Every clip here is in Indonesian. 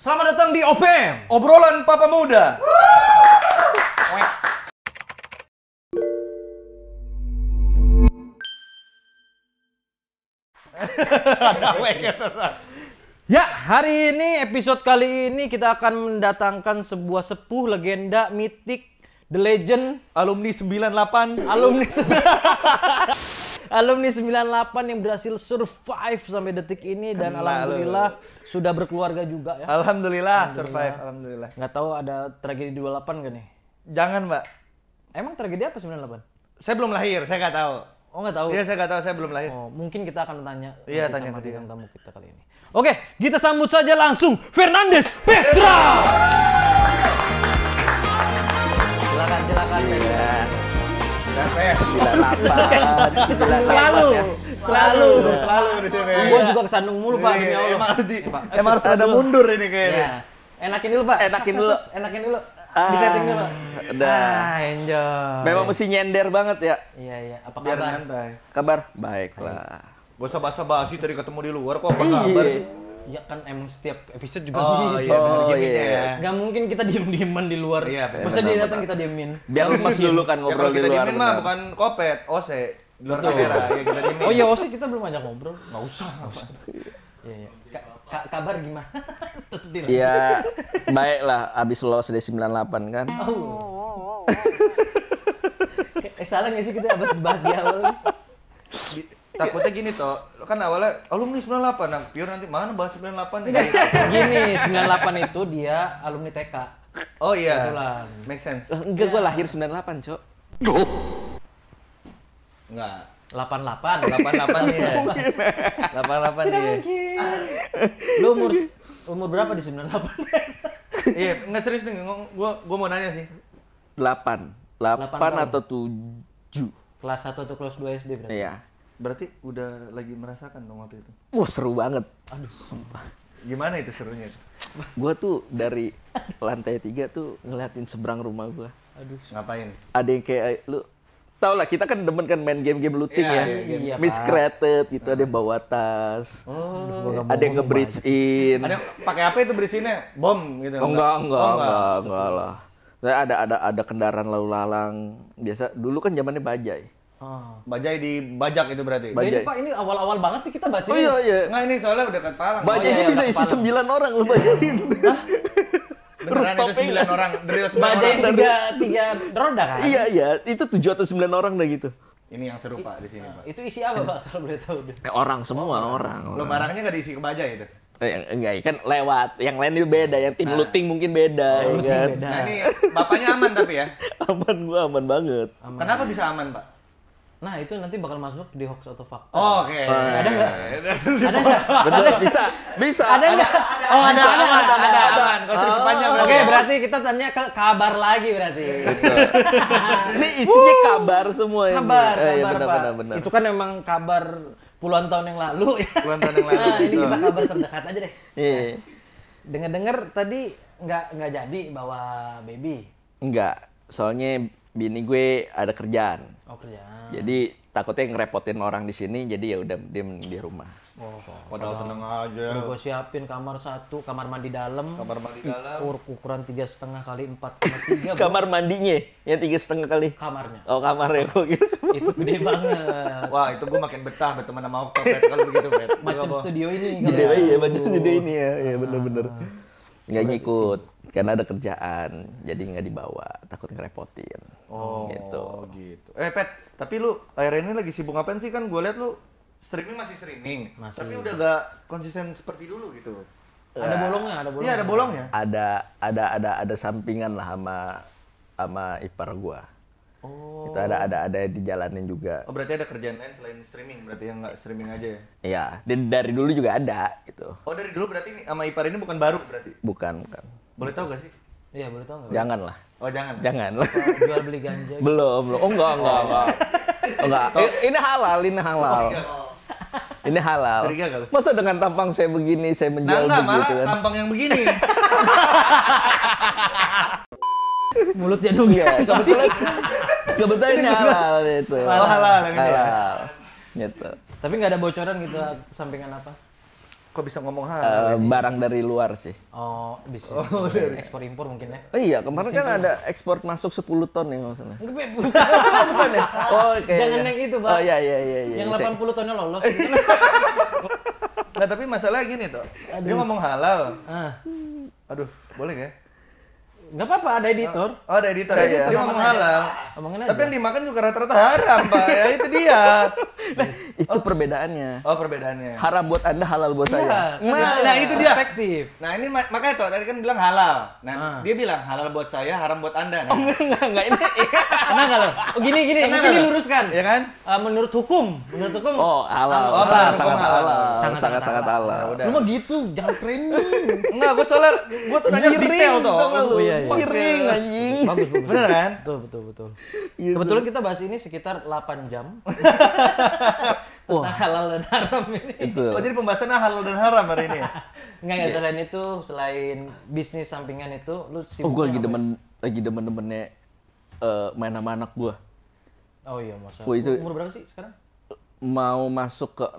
Selamat datang di OPM, obrolan Papa Muda. ya, hari ini episode kali ini kita akan mendatangkan sebuah sepuh legenda mitik The Legend alumni 98 alumni 98 alumni 98 yang berhasil survive sampai detik ini Kena dan alhamdulillah lu. sudah berkeluarga juga ya. Alhamdulillah, alhamdulillah. survive, alhamdulillah. Nggak tahu ada tragedi 28 gak nih? Jangan, Mbak. Emang tragedi apa 98? Saya belum lahir, saya nggak tahu. Oh nggak tahu? Iya saya nggak tahu, saya belum lahir. Oh, mungkin kita akan tanya. Iya tanya sama dia. tamu kita kali ini. Oke, kita sambut saja langsung Fernandes Petra. silakan silakan. Yeah. 98 selalu selalu selalu di sini gua juga kesandung mulu Pak demi iya, Allah emang harus di eh, emang harus ada mundur ini kayaknya iya. enakin dulu Pak enakin dulu enakin dulu ah, di setting dulu udah ah, enjoy memang mesti nyender banget ya iya iya apa kabar kabar baiklah Gak usah basa-basi tadi ketemu di luar kok apa iya. kabar sih? ya kan emang setiap episode juga oh, gitu. Iya, oh iya. Yeah. Ya. Gak mungkin kita diem-dieman di luar. Iya, Masa dia datang kita diemin. Biar pas dulu kan ya, ngobrol ya, di luar. Kita diemin mah bukan kopet, ose. Di luar kamera. ya, kita diemin. Oh iya, ose kita belum ajak ngobrol. Gak usah. Gak usah. Iya, iya. Ka kabar gimana? Tetep di Iya, baiklah. Abis lolos dari 98 kan. Oh. oh. eh, salah gak sih kita abis bahas di awal? takutnya gini toh kan awalnya alumni sembilan delapan nah Pion nanti mana bahas 98 nih ya? gini delapan itu dia alumni TK oh iya Kebetulan. make sense enggak gue iya. lahir sembilan delapan cok enggak 88 88 ya 88 ya lu umur umur berapa di sembilan delapan? iya nggak serius nih gue Gue mau nanya sih Delapan, delapan 8 atau tujuh? kelas satu atau kelas dua SD berarti iya Berarti udah lagi merasakan dong waktu itu? Wah seru banget. Aduh, sumpah. Gimana itu serunya? gue tuh dari lantai tiga tuh ngeliatin seberang rumah gue. Aduh. Ngapain? Ada yang kayak lu tau lah kita kan demen kan main game-game looting yeah, ya, iya, iya, miscreated gitu ada yang ah. bawa tas, oh, ada yang nge-bridge in, ada pakai apa itu bridge innya bom gitu? Oh, enggak enggak enggak oh, enggak, enggak, enggak lah. Nah, ada ada ada kendaraan lalu lalang biasa dulu kan zamannya bajai. Oh. Bajai di bajak itu berarti. Bajai. Ini Pak ini awal-awal banget nih kita bahas ini. Oh iya iya. Nggak ini soalnya udah kepala. Bajai oh, iya, iya bisa isi sembilan orang lu bayangin. Hah? Beneran itu sembilan orang, drill sembilan orang. tiga, tiga roda kan? Iya iya, itu tujuh atau sembilan orang dah gitu. Ini yang seru Pak di sini nah, Pak. Itu isi apa Pak kalau boleh tahu? Eh, orang semua oh, orang. Lo barangnya nggak diisi ke bajai itu? Eh, enggak, kan lewat. Yang lain itu beda, yang tim nah. looting mungkin beda, oh, ya kan? Beda. Nah, ini bapaknya aman tapi ya? aman, gua aman banget. Aman. Kenapa bisa aman, Pak? Nah itu nanti bakal masuk di hoax atau fakta. Oh, Oke. Okay. Ada nggak? Iya, iya, iya. ada nggak? Betul bisa, bisa. Ada nggak? Oh ada, ada, Ada. ada, ada, aman. Kalau sedikit oh, Oke okay, berarti kita tanya ke kabar lagi berarti. ini isinya kabar semua ini. Kabar, eh, kabar eh, ya, benar, Benar, benar. Itu kan memang kabar puluhan tahun yang lalu ya. Puluhan tahun yang lalu. nah, ini kita kabar terdekat aja deh. Iya. Yeah. Dengar-dengar tadi nggak nggak jadi bawa baby. Nggak, soalnya bini gue ada kerjaan. Oh, kerjaan. Jadi takutnya ngerepotin orang di sini jadi ya udah diem di rumah. Oh, padahal tenang aja. Udah gue siapin kamar satu, kamar mandi dalam. Kamar mandi dalam. Ukur ukuran tiga setengah kali empat koma tiga. kamar mandinya yang tiga setengah kali. Kamarnya. Oh kamarnya kok gitu. itu gede banget. Wah itu gue makin betah berteman sama mau kalau begitu Macam studio ini. Gede iya, ya, iya macam studio ini ya, ya bener-bener. Ah. Gak ngikut karena ada kerjaan jadi nggak dibawa takut ngerepotin oh gitu gitu eh pet tapi lu akhir ini lagi sibuk ngapain sih kan gue liat lu streaming masih streaming masih. tapi udah gak konsisten seperti dulu gitu uh, ada iya. bolongnya ada bolongnya iya ada bolongnya ada ada ada ada sampingan lah sama sama ipar gua Oh. Itu ada ada ada dijalanin juga. Oh, berarti ada kerjaan lain selain streaming, berarti yang nggak streaming aja ya? Iya, dari dulu juga ada gitu. Oh, dari dulu berarti ini, sama Ipar ini bukan baru berarti? Bukan, bukan. Boleh tahu gak sih? Iya, boleh tahu nggak? Jangan lah. Oh, jangan. Jangan lah. Oh, jual beli ganja. Gitu. belum, belum. Oh, enggak, enggak, enggak. Oh, enggak. Ini iya. halal, ini halal. Ini halal. Curiga Masa dengan tampang saya begini, saya menjual nah, begitu malah kan? tampang yang begini. Mulut dia dong ya. Kebetulan kebetulan ini halal itu. Halal, halal, ya. halal. halal. Gitu. Tapi nggak ada bocoran gitu sampingan apa? Kok bisa ngomong hal? Uh, barang dari luar sih. Oh, bisnis. Oh, iya. ekspor impor mungkin ya. Oh, iya, kemarin kan ada ekspor masuk 10 ton nih maksudnya. Bukan ya? Oh, okay, Jangan ya. yang itu, Pak. Oh, iya iya iya iya. Yang iya, puluh tonnya lolos. nah, tapi masalah gini tuh. Aduh. Dia ngomong halal. Ah. Aduh, boleh ya. Gak apa-apa, ada editor. Oh, ada editor, ada iya. editor ya. Dia mau menghalang. Ngomongin aja. Tapi yang dimakan juga rata-rata haram, Pak. Ya, itu dia. Nah, itu oh. perbedaannya. Oh, perbedaannya. Haram buat Anda, halal buat iya, saya. Nah, nah, itu dia. Perspektif. Nah, ini makanya tuh tadi kan bilang halal. Nah, ah. dia bilang halal buat saya, haram buat Anda. Nah. Oh, enggak, enggak, Ini Tenang kalau Oh, gini, gini. ini luruskan Ya kan? Uh, menurut hukum. Menurut hukum. Oh, halal. Oh, sangat-sangat halal. Sangat-sangat halal. Ya lu mah gitu, jangan keren. Enggak, gue soalnya gue tuh nanya detail tuh. Oh, iya, iya. Piring iya. anjing. Bagus, bagus. Bener kan? Betul, betul, betul. Gitu. Kebetulan kita bahas ini sekitar 8 jam. Tentang Wah. halal dan haram ini. Itu. Oh, jadi pembahasannya halal dan haram hari ini ya? Enggak, yeah. Selain itu, selain bisnis sampingan itu, lu sibuk. Oh, gue lagi demen, lagi demen-demennya uh, main sama anak gue. Oh iya, masa. Gua itu, umur berapa sih sekarang? Mau masuk ke 6.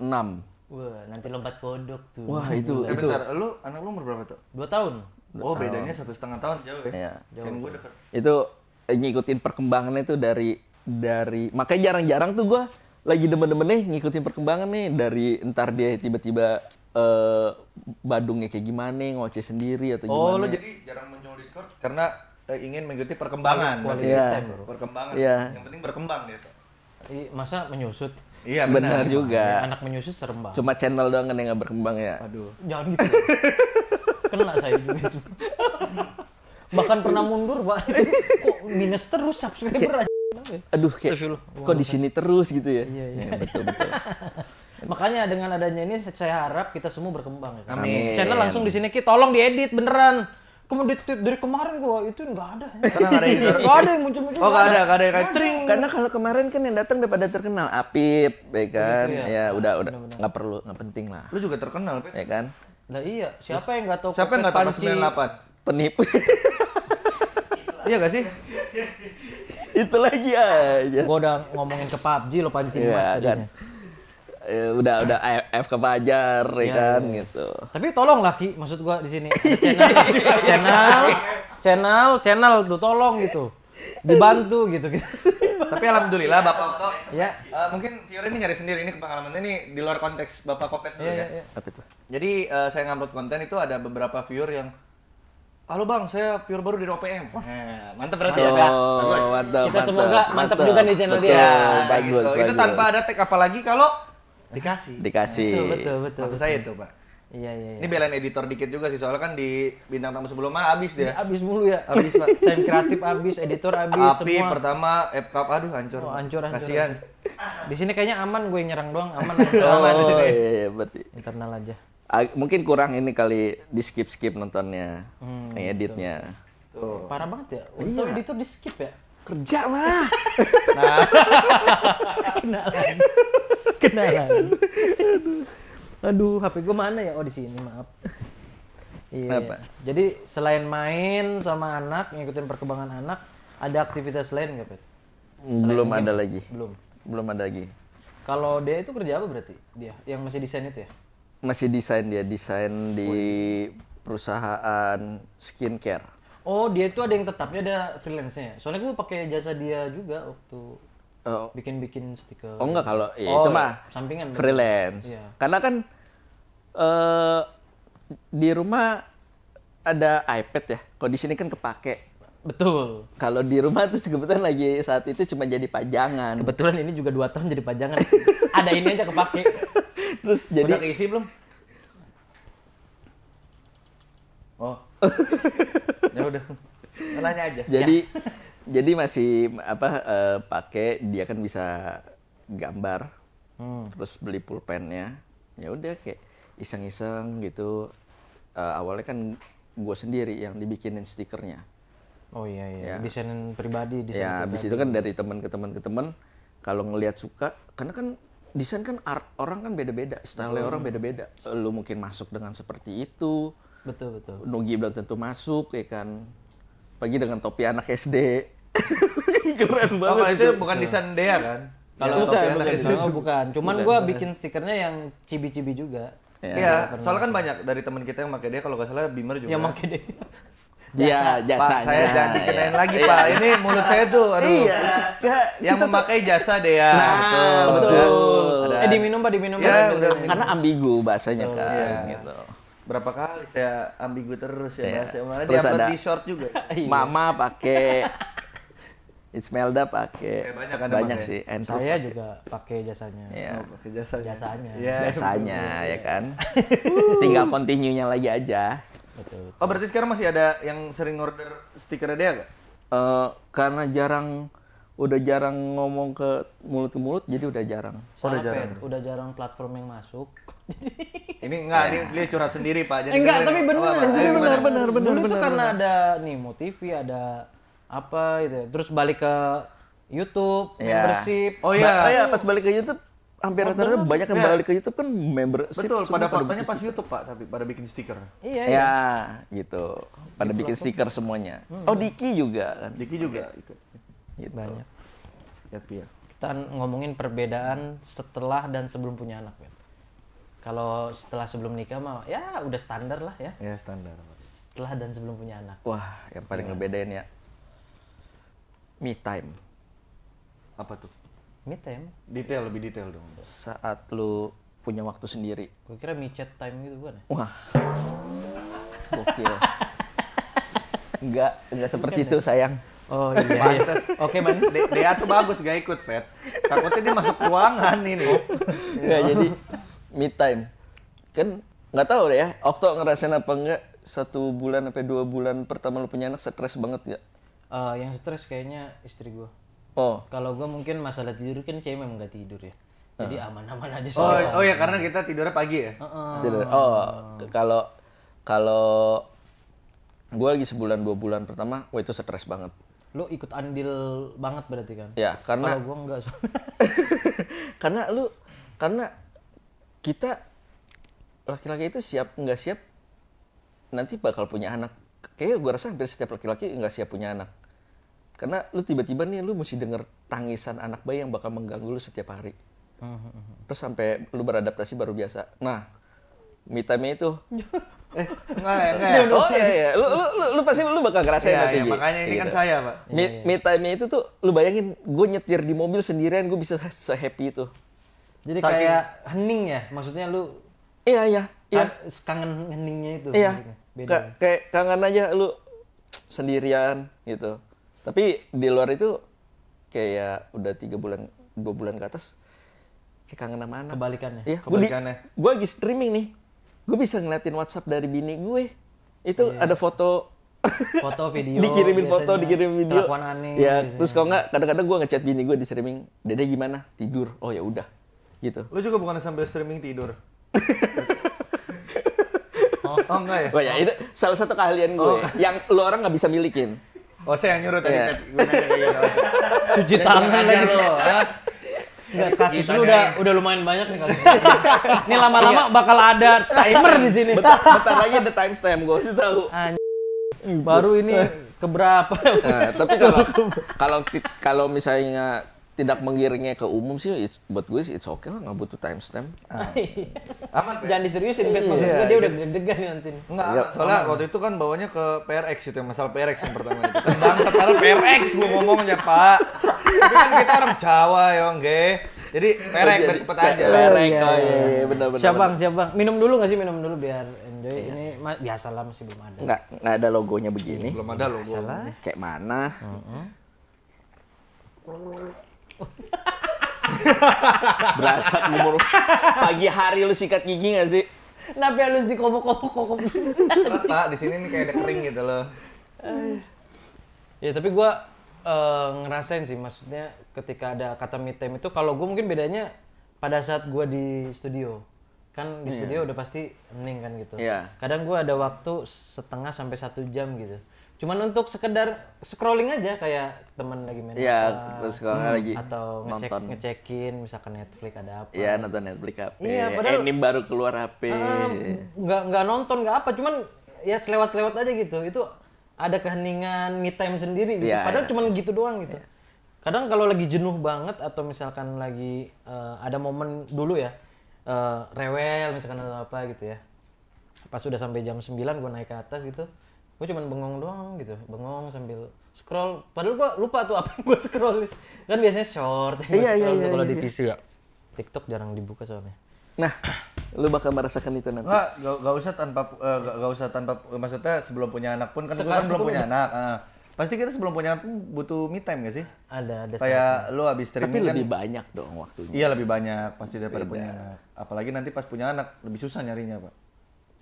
Wah, nanti lompat kodok tuh. Wah, itu itu. Bentar, lu anak lu umur berapa tuh? 2 tahun. Oh, oh bedanya satu setengah tahun jauh ya. Iya. Jauh. gue deket. Itu eh, ngikutin perkembangannya tuh dari dari makanya jarang-jarang tuh gue lagi demen demen nih ngikutin perkembangan nih dari entar dia tiba-tiba uh, Badungnya kayak gimana, ngoceh sendiri atau oh, gimana? Oh lo jadi jarang muncul Discord karena uh, ingin mengikuti perkembangan. kualitas iya. yeah. Perkembangan. Yeah. Yang penting berkembang gitu. Masa menyusut? Iya benar, benar juga. Anak menyusut serem banget. Cuma channel doang kan yang nggak berkembang ya. Aduh. Jangan gitu kena saya juga itu. Bahkan pernah mundur, Pak. Kok minus terus subscriber aja. Aduh, kayak kok di sini terus gitu ya. Iya, iya. Ya, betul, betul. Makanya dengan adanya ini saya harap kita semua berkembang ya. Kan? Amin. Channel langsung di sini kita tolong diedit beneran. Kemudian dari kemarin gua itu nggak ada. Ya. Karena ada ada yang muncul-muncul. Oh nggak ada, nggak ada yang tring. Karena kalau kemarin kan yang datang daripada terkenal, Apip, ya kan, iya. ya, udah udah nggak perlu, nggak penting lah. Lu juga terkenal, Pip. Ya kan. Lah iya, siapa Terus, yang nggak tahu Siapa yang nggak tahu 98? Penipu. iya gak sih? Itu lagi aja. Gua udah ngomongin ke PUBG lo panji ya, udah udah F ke Fajar ya, iya, kan iya. gitu. Tapi tolong laki, maksud gua di sini channel, channel, channel, channel tuh tolong gitu dibantu gitu. gitu. Tapi alhamdulillah iya. Bapak Oto ya. mungkin Fiore ini nyari sendiri ini pengalaman ini di luar konteks Bapak Kopet dulu ya. ya. Apa itu? Jadi uh, saya ngupload konten itu ada beberapa viewer yang Halo bang, saya viewer baru di OPM. Wah, eh, mantap berarti oh, ya mantep Kita semoga mantap, juga nih channel betul, dia. Bagus, gitu. bagus. Itu tanpa ada tag apalagi kalau dikasih. Dikasih. Betul, betul, betul. Maksud saya itu pak. Iya, iya, iya. Ini belain editor dikit juga sih, soalnya kan di bintang tamu sebelumnya habis dia. Habis mulu ya. Habis, Pak. Time kreatif habis, editor habis, Api, tapi pertama, FKP eh, aduh hancur. Oh, hancur, hancur. Kasihan. Di sini kayaknya aman gue nyerang doang, aman. aman. Oh, aman. iya, iya, berarti. Internal aja mungkin kurang ini kali di skip skip nontonnya hmm, editnya tuh. parah banget ya untuk iya. editor di skip ya kerja lah nah kenalan kenalan aduh HP gue mana ya oh di sini maaf iya yeah. jadi selain main sama anak ngikutin perkembangan anak ada aktivitas lain nggak pet belum ada lagi belum belum ada lagi kalau dia itu kerja apa berarti dia yang masih desain itu ya masih desain dia desain di perusahaan skincare oh dia itu ada yang tetapnya ada freelance-nya soalnya gue pakai jasa dia juga waktu oh. bikin-bikin stiker oh enggak kalau ya, oh, itu sampingan freelance iya. karena kan uh, di rumah ada iPad ya kalau di sini kan kepake Betul. Kalau di rumah tuh kebetulan lagi saat itu cuma jadi pajangan. Kebetulan ini juga dua tahun jadi pajangan. Ada ini aja kepake. Terus jadi Udah keisi belum? Oh. ya udah. Nanya aja. Jadi ya. jadi masih apa uh, eh, pakai dia kan bisa gambar. Hmm. Terus beli pulpennya. Ya udah kayak iseng-iseng gitu. Uh, awalnya kan gue sendiri yang dibikinin stikernya. Oh iya iya, ya. desainin pribadi. Desain ya, pribadi. itu kan dari teman ke teman ke teman, kalau ngelihat suka, karena kan desain kan art, orang kan beda-beda, style hmm. orang beda-beda. Lu mungkin masuk dengan seperti itu. Betul betul. Nugi belum tentu masuk ya kan. Pagi dengan topi anak SD. Keren banget. Oh, kalau itu bukan nah. desain dia kan? Kalau ya, topi bukan, anak bukan. SD Oh, bukan. Cuman gue bikin stikernya yang cibi-cibi juga. Iya, ya, soalnya kan banyak dari teman kita yang pakai dia kalau gak salah Bimer juga. Yang pakai dia. Iya, jasa. jasa. Pak, saya jangan iya. dikenain lagi, iya. Pak. Ini mulut saya tuh, aduh. Iya. Yang memakai tuh... jasa deh ya. Nah, betul. betul. Ada... Eh, diminum, Pak, diminum. Ya, udah. Karena ambigu bahasanya oh, kan, iya. gitu. Berapa kali saya ambigu terus ya, Pak. Iya. Yang mana ada... di short juga. Mama pakai It's Melda pakai eh, banyak, kan banyak ya? sih. Entus saya pake. juga pakai jasanya. Iya. Oh, pakai jasanya. Jasanya. Yeah, jasanya ya kan. Tinggal continue-nya lagi aja. Betul, Oh berarti sekarang masih ada yang sering order stikernya dia gak? Uh, eh, karena jarang udah jarang ngomong ke mulut ke mulut jadi udah jarang. Oh, udah jarang. Ya, udah jarang platform yang masuk. ini enggak ini dia curhat sendiri Pak. Jadi enggak, tapi benar. benar, benar, benar, benar. Dulu itu karena bener. ada nih motivi, ada apa gitu. Terus balik ke YouTube, ya. membership. Oh iya. Ba- oh, iya, pas balik ke YouTube hampir rata-rata banyak yang balik ke YouTube kan member. Betul, pada faktanya pas YouTube Pak, tapi pada bikin stiker. Iya, Ya, iya. Gitu. gitu. Pada bikin stiker semuanya. Hmm. Oh, Diki juga kan. Diki juga ikut. Gitu. Banyak. Lihat ya. Kita ngomongin perbedaan setelah dan sebelum punya anak, ya Kalau setelah sebelum nikah mah ya udah standar lah ya. Ya, standar. Setelah dan sebelum punya anak. Wah, yang paling iya. ngebedain ya me time. Apa tuh? Me time? Detail, lebih detail dong. Saat lu punya waktu sendiri. Gue kira me chat time gitu bukan ya? Wah. Gokil. enggak, enggak seperti ya? itu sayang. Oh iya. iya. Pantes. Iya. Oke, manis. De Dea tuh bagus gak ikut, Pet. Takutnya dia masuk ruangan ini. Ya, jadi me time. Kan nggak tahu deh ya, Okto ngerasain apa enggak satu bulan sampai dua bulan pertama lu punya anak stres banget ya? Uh, yang stres kayaknya istri gue Oh. Kalau gue mungkin masalah tidur kan cewek memang gak tidur ya. Jadi aman-aman aja sih. Oh, oh, oh ya karena kita tidurnya pagi ya. Uh Oh, kalau kalau gue lagi sebulan dua bulan pertama, wah itu stres banget. Lo ikut andil banget berarti kan? Ya karena. Kalau gue enggak. karena lu karena kita laki-laki itu siap nggak siap nanti bakal punya anak. Kayaknya gue rasa hampir setiap laki-laki nggak siap punya anak karena lu tiba-tiba nih lu mesti denger tangisan anak bayi yang bakal mengganggu lu setiap hari. Terus sampai lu beradaptasi baru biasa. Nah, me time itu Eh, enggak ya, ya. iya iya, lu lu lu, lu pasti lu bakal ngerasain iya, nanti nanti. ya, makanya ini gitu. kan iya. saya, Pak. Me, iya, me time itu tuh lu bayangin gue nyetir di mobil sendirian gue bisa se-happy itu. Jadi Saking... kayak hening ya, maksudnya lu Iya iya, iya. Kan kangen heningnya itu. Iya. Beda. Ka kayak kangen aja lu sendirian gitu tapi di luar itu kayak udah tiga bulan dua bulan ke atas kayak kangen sama anak kebalikannya ya, kebalikannya gue lagi streaming nih gue bisa ngeliatin WhatsApp dari bini gue itu iya. ada foto foto video dikirimin biasanya, foto dikirimin video aneh ya terus kalau nggak kadang-kadang gue ngechat bini gue di streaming dede gimana tidur oh ya udah gitu lo juga bukan sambil streaming tidur oh, oh enggak ya oh ya itu salah satu keahlian gue oh. yang lo orang nggak bisa milikin Oh, saya yang nyuruh tadi, Pet. Iya. Gitu. Cuci tangan lagi. lo. Enggak, ah? gitu, kasus gitu lu udah ya. udah lumayan banyak nih kasus. Ini lama-lama iya. bakal ada timer di sini. Bentar, bentar lagi ada timestamp gue sih tahu. Baru ini iya. keberapa? Nah, tapi kalau kalau misalnya tidak menggiringnya ke umum sih it's, buat gue sih it's okay lah nggak butuh timestamp ah. aman jangan diseriusin bet maksudnya iya, dia iya. udah deg-degan nanti enggak ya, soalnya aman. waktu itu kan bawanya ke PRX itu ya, masalah PRX yang pertama itu tentang kan sekarang PRX gue ngomongnya pak tapi kan kita orang Jawa ya ge jadi PRX biar cepet aja PRX, oh, iya, iya. iya. iya benar bener siap bang siap bang minum dulu nggak sih minum dulu biar enjoy iya. ini biasa lah masih belum ada nggak nggak ada logonya begini belum ada logo cek mana mm -hmm. Berasa umur pagi hari lu sikat gigi gak sih? Napi ya harus dikobok-kobok-kobok Rata di sini nih kayak ada kering gitu loh. ya tapi gue uh, ngerasain sih maksudnya ketika ada kata mid time itu kalau gue mungkin bedanya pada saat gue di studio kan di iya. studio yeah. udah pasti hening kan gitu. Yeah. Kadang gue ada waktu setengah sampai satu jam gitu. Cuman untuk sekedar scrolling aja kayak temen lagi main ya, apa. scrolling hmm. lagi. Atau ngecek, ngecekin misalkan Netflix ada apa. ya nonton Netflix HP. Iya, iya, padahal anime baru keluar HP. Uh, ah, nggak nggak nonton nggak apa, cuman ya selewat-selewat aja gitu. Itu ada keheningan me time sendiri gitu. Ya, padahal ya. cuman gitu doang gitu. Ya. Kadang kalau lagi jenuh banget atau misalkan lagi uh, ada momen dulu ya uh, rewel misalkan atau apa gitu ya. Pas sudah sampai jam 9 gue naik ke atas gitu gue cuman bengong doang gitu bengong sambil scroll padahal gue lupa tuh apa yang gue scroll kan biasanya short iya, iya, iya, kalau iya, di iya. PC ya TikTok jarang dibuka soalnya nah lu bakal merasakan itu nanti nggak gak, gak usah tanpa uh, eh, gak, gak usah tanpa maksudnya sebelum punya anak pun kan sekarang kan belum punya anak uh, pasti kita sebelum punya anak butuh me time gak sih ada ada kayak lu abis streaming tapi kan, lebih banyak dong waktunya iya lebih banyak pasti daripada Beda. punya anak apalagi nanti pas punya anak lebih susah nyarinya pak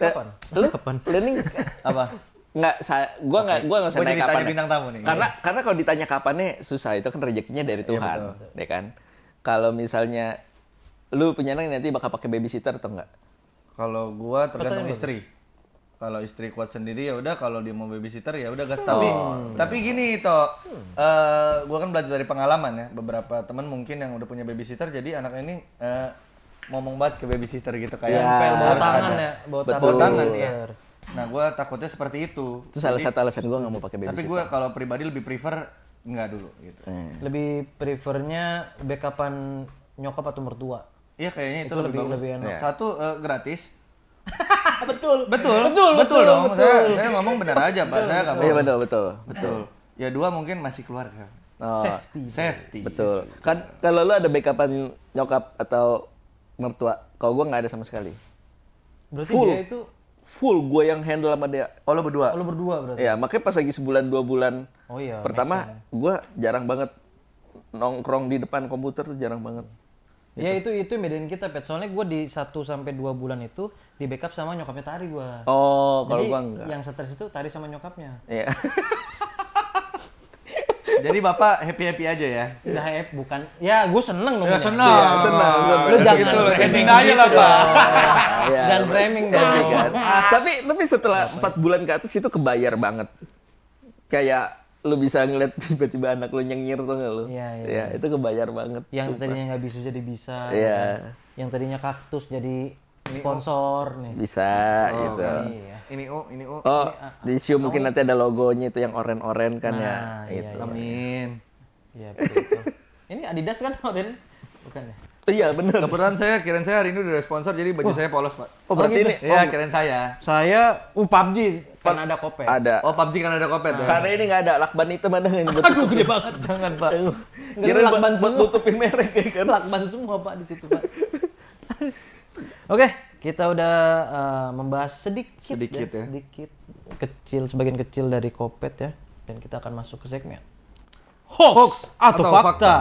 kapan kapan learning apa nggak saya gua nggak gue nggak usah nanya kapan ya. bintang tamu nih. karena ya. karena kalau ditanya kapan nih susah itu kan rezekinya dari iya, Tuhan ya, deh kan kalau misalnya lu punya anak nanti bakal pakai babysitter atau enggak kalau gue tergantung istri kalau istri kuat sendiri ya udah kalau dia mau babysitter ya udah gas tapi oh, tapi gini to uh, eh, gua kan belajar dari pengalaman ya beberapa teman mungkin yang udah punya babysitter jadi anak ini uh, ngomong banget ke babysitter gitu kayak ya, bawa tangan ada. ya bawa tangan, tangan ya Nah, gue takutnya seperti itu. Itu salah satu alasan gue nggak mau pakai babysitter. Tapi gue kalau pribadi lebih prefer nggak dulu gitu. Hmm. Lebih prefernya backupan nyokap atau mertua. Iya kayaknya itu, itu lebih lebih, lebih enak. Yeah. Satu uh, gratis. betul. Betul. Betul. Betul dong. Betul. Saya, saya ngomong benar aja, Pak. Saya enggak Iya betul, betul. Betul. Ya dua mungkin masih keluarga. Oh, safety. Safety. Betul. Kan kalau lu ada backupan nyokap atau mertua, kalau gua nggak ada sama sekali. Berarti Full. dia itu full gue yang handle sama dia. Oh lo berdua? Oh, lo berdua berarti? Ya makanya pas lagi sebulan dua bulan oh, iya, pertama gue jarang banget nongkrong di depan komputer tuh jarang banget. Ya, gitu. Ya itu itu medan kita pet. Soalnya gue di satu sampai dua bulan itu di backup sama nyokapnya Tari gue. Oh, kalau gue enggak. Yang stres itu Tari sama nyokapnya. Iya. Jadi bapak happy happy aja ya. Udah ya, bukan. Ya, gue seneng loh. Ya, seneng. Ya, seneng. Ah, seneng. Lu gitu jangan gitu, ending aja lah pak. Ya, Dan framing dong. Kan. Ah. Tapi tapi setelah empat bulan ke atas itu kebayar banget. Kayak lu bisa ngeliat tiba-tiba anak lu nyengir tuh nggak lu? Iya, iya. Ya, itu kebayar banget. Yang sumpah. tadinya nggak bisa jadi bisa. Iya. Kan? Yang tadinya kaktus jadi sponsor nih. Bisa oh, gitu. Iya. Ini O, ya. ini O. Oh, ini ah, ah. di show mungkin nanti ada logonya itu yang oren-oren kan ya. nah, ya. Iya, iya. Amin. Iya, betul. ini Adidas kan oren bukan ya? Iya benar. Kebetulan saya keren saya hari ini udah sponsor jadi baju oh. saya polos pak. Oh berarti oh, gitu? ini? Iya oh. kirain saya. Saya uh PUBG kan ada kopet. Ada. Oh PUBG kan ada kopet. Nah. Ya? Karena ini nggak ada lakban itu mana yang betul. Aduh gede banget jangan pak. Kira lakban semua. Tutupin merek ya kan. Lakban semua pak di situ pak. Oke, kita udah uh, membahas sedikit, ya, sedikit, ya, ya. sedikit kecil sebagian kecil dari kopet ya, dan kita akan masuk ke segmen hoax, hoax atau, atau fakta. fakta.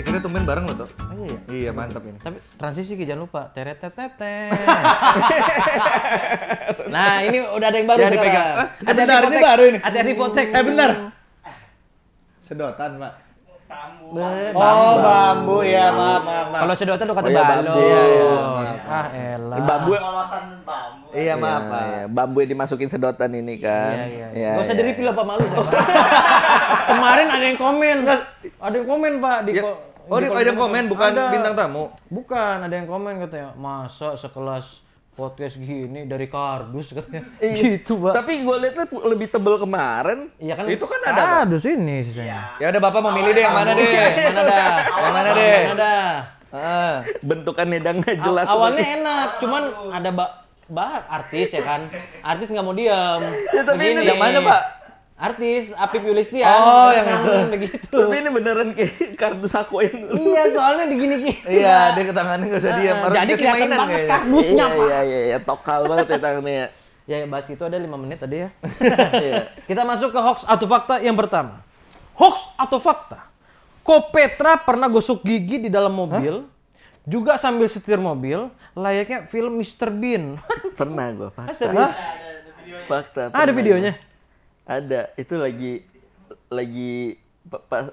Eh, kita tumben bareng loh tuh. Oh, iya, iya. Iya, mantap ini. Tapi transisi jangan lupa. Teret Nah, ini udah ada yang baru ya, sekarang. Dipegang. Eh, eh ada benar, ini baru ini. Hati-hati potek. Eh, benar. Sedotan, Pak. Bambu. Oh, bambu ya, maaf, maaf, maaf. Kalau sedotan lu kata oh, iya, Iya, iya, ah, elah. Bambu kawasan bambu. Iya, iya maaf, ya, iya. Bambu yang dimasukin sedotan ini iya, kan. Iya, iya. iya. usah iya. lah, Pak Malu saya. Kemarin ada yang komen. Ada yang komen, Pak, di ya. Oh, di, ada yang komen bukan ada. bintang tamu. Bukan, ada yang komen katanya. Masa sekelas podcast gini dari kardus katanya. Iya. gitu, Pak. Tapi gue lihat lebih tebel kemarin. Iya kan? Itu kan ada. Kardus ini sisanya. Iya. Ya ada Bapak memilih deh yang mana deh. Mana dah? Yang mana deh? Mana dah? Ah, Bentukan nedangnya jelas. Awalnya enak, cuman ada ba, bah artis ya kan. Artis nggak mau diam. Ya, tapi Begini. ini yang mana, Pak? artis Apip Yulistian. Oh, yang itu. Begitu. Tapi ini beneran kayak kartu saku yang dulu. Iya, soalnya begini gini iya, dia ke tangannya enggak usah diam. Harus Jadi kelihatan mainan banget kardusnya, iya, Pak. Iya, iya, iya, tokal banget ya tangannya. ya, ya bahas itu ada 5 menit tadi ya. Iya. Kita masuk ke hoax atau fakta yang pertama. Hoax atau fakta? Kopetra pernah gosok gigi di dalam mobil. Hah? Juga sambil setir mobil, layaknya film Mr. Bean. pernah gue fakta. Fakta. Ah, ada videonya? Ada. Itu lagi lagi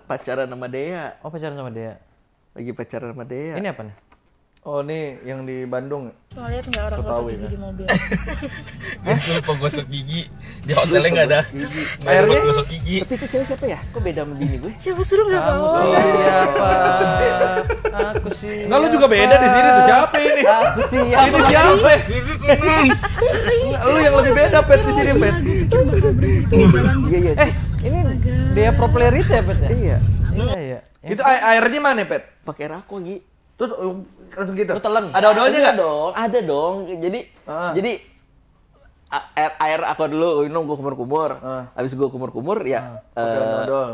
pacaran sama Dea. Oh pacaran sama Dea. Lagi pacaran sama Dea. Ini apa nih? Oh ini yang di Bandung. Lo lihat nggak orang gosok ya. gigi kan? di mobil? Guys gue penggosok gosok gigi di hotelnya nggak ada. Gigi. Airnya gosok gigi. Tapi itu cewek siapa ya? Kok beda sama bini gue? Siapa suruh nggak mau? Siapa? Iya, Aku sih. Nggak lu juga beda di sini tuh siapa ini? Aku siapa? Iya. Ini siapa? Lu yang lebih beda pet di sini pet. Iya iya. Eh ini dia pro player itu ya pet ya? Iya. Iya, iya. Itu airnya mana pet? Pakai rako gitu Terus uh, langsung gitu. telan. Ada odolnya enggak? Dong. Ada dong. Jadi ah. jadi air air aku dulu minum gue kumur-kumur. Ah. gua gue kumur-kumur ya ah. uh, odol.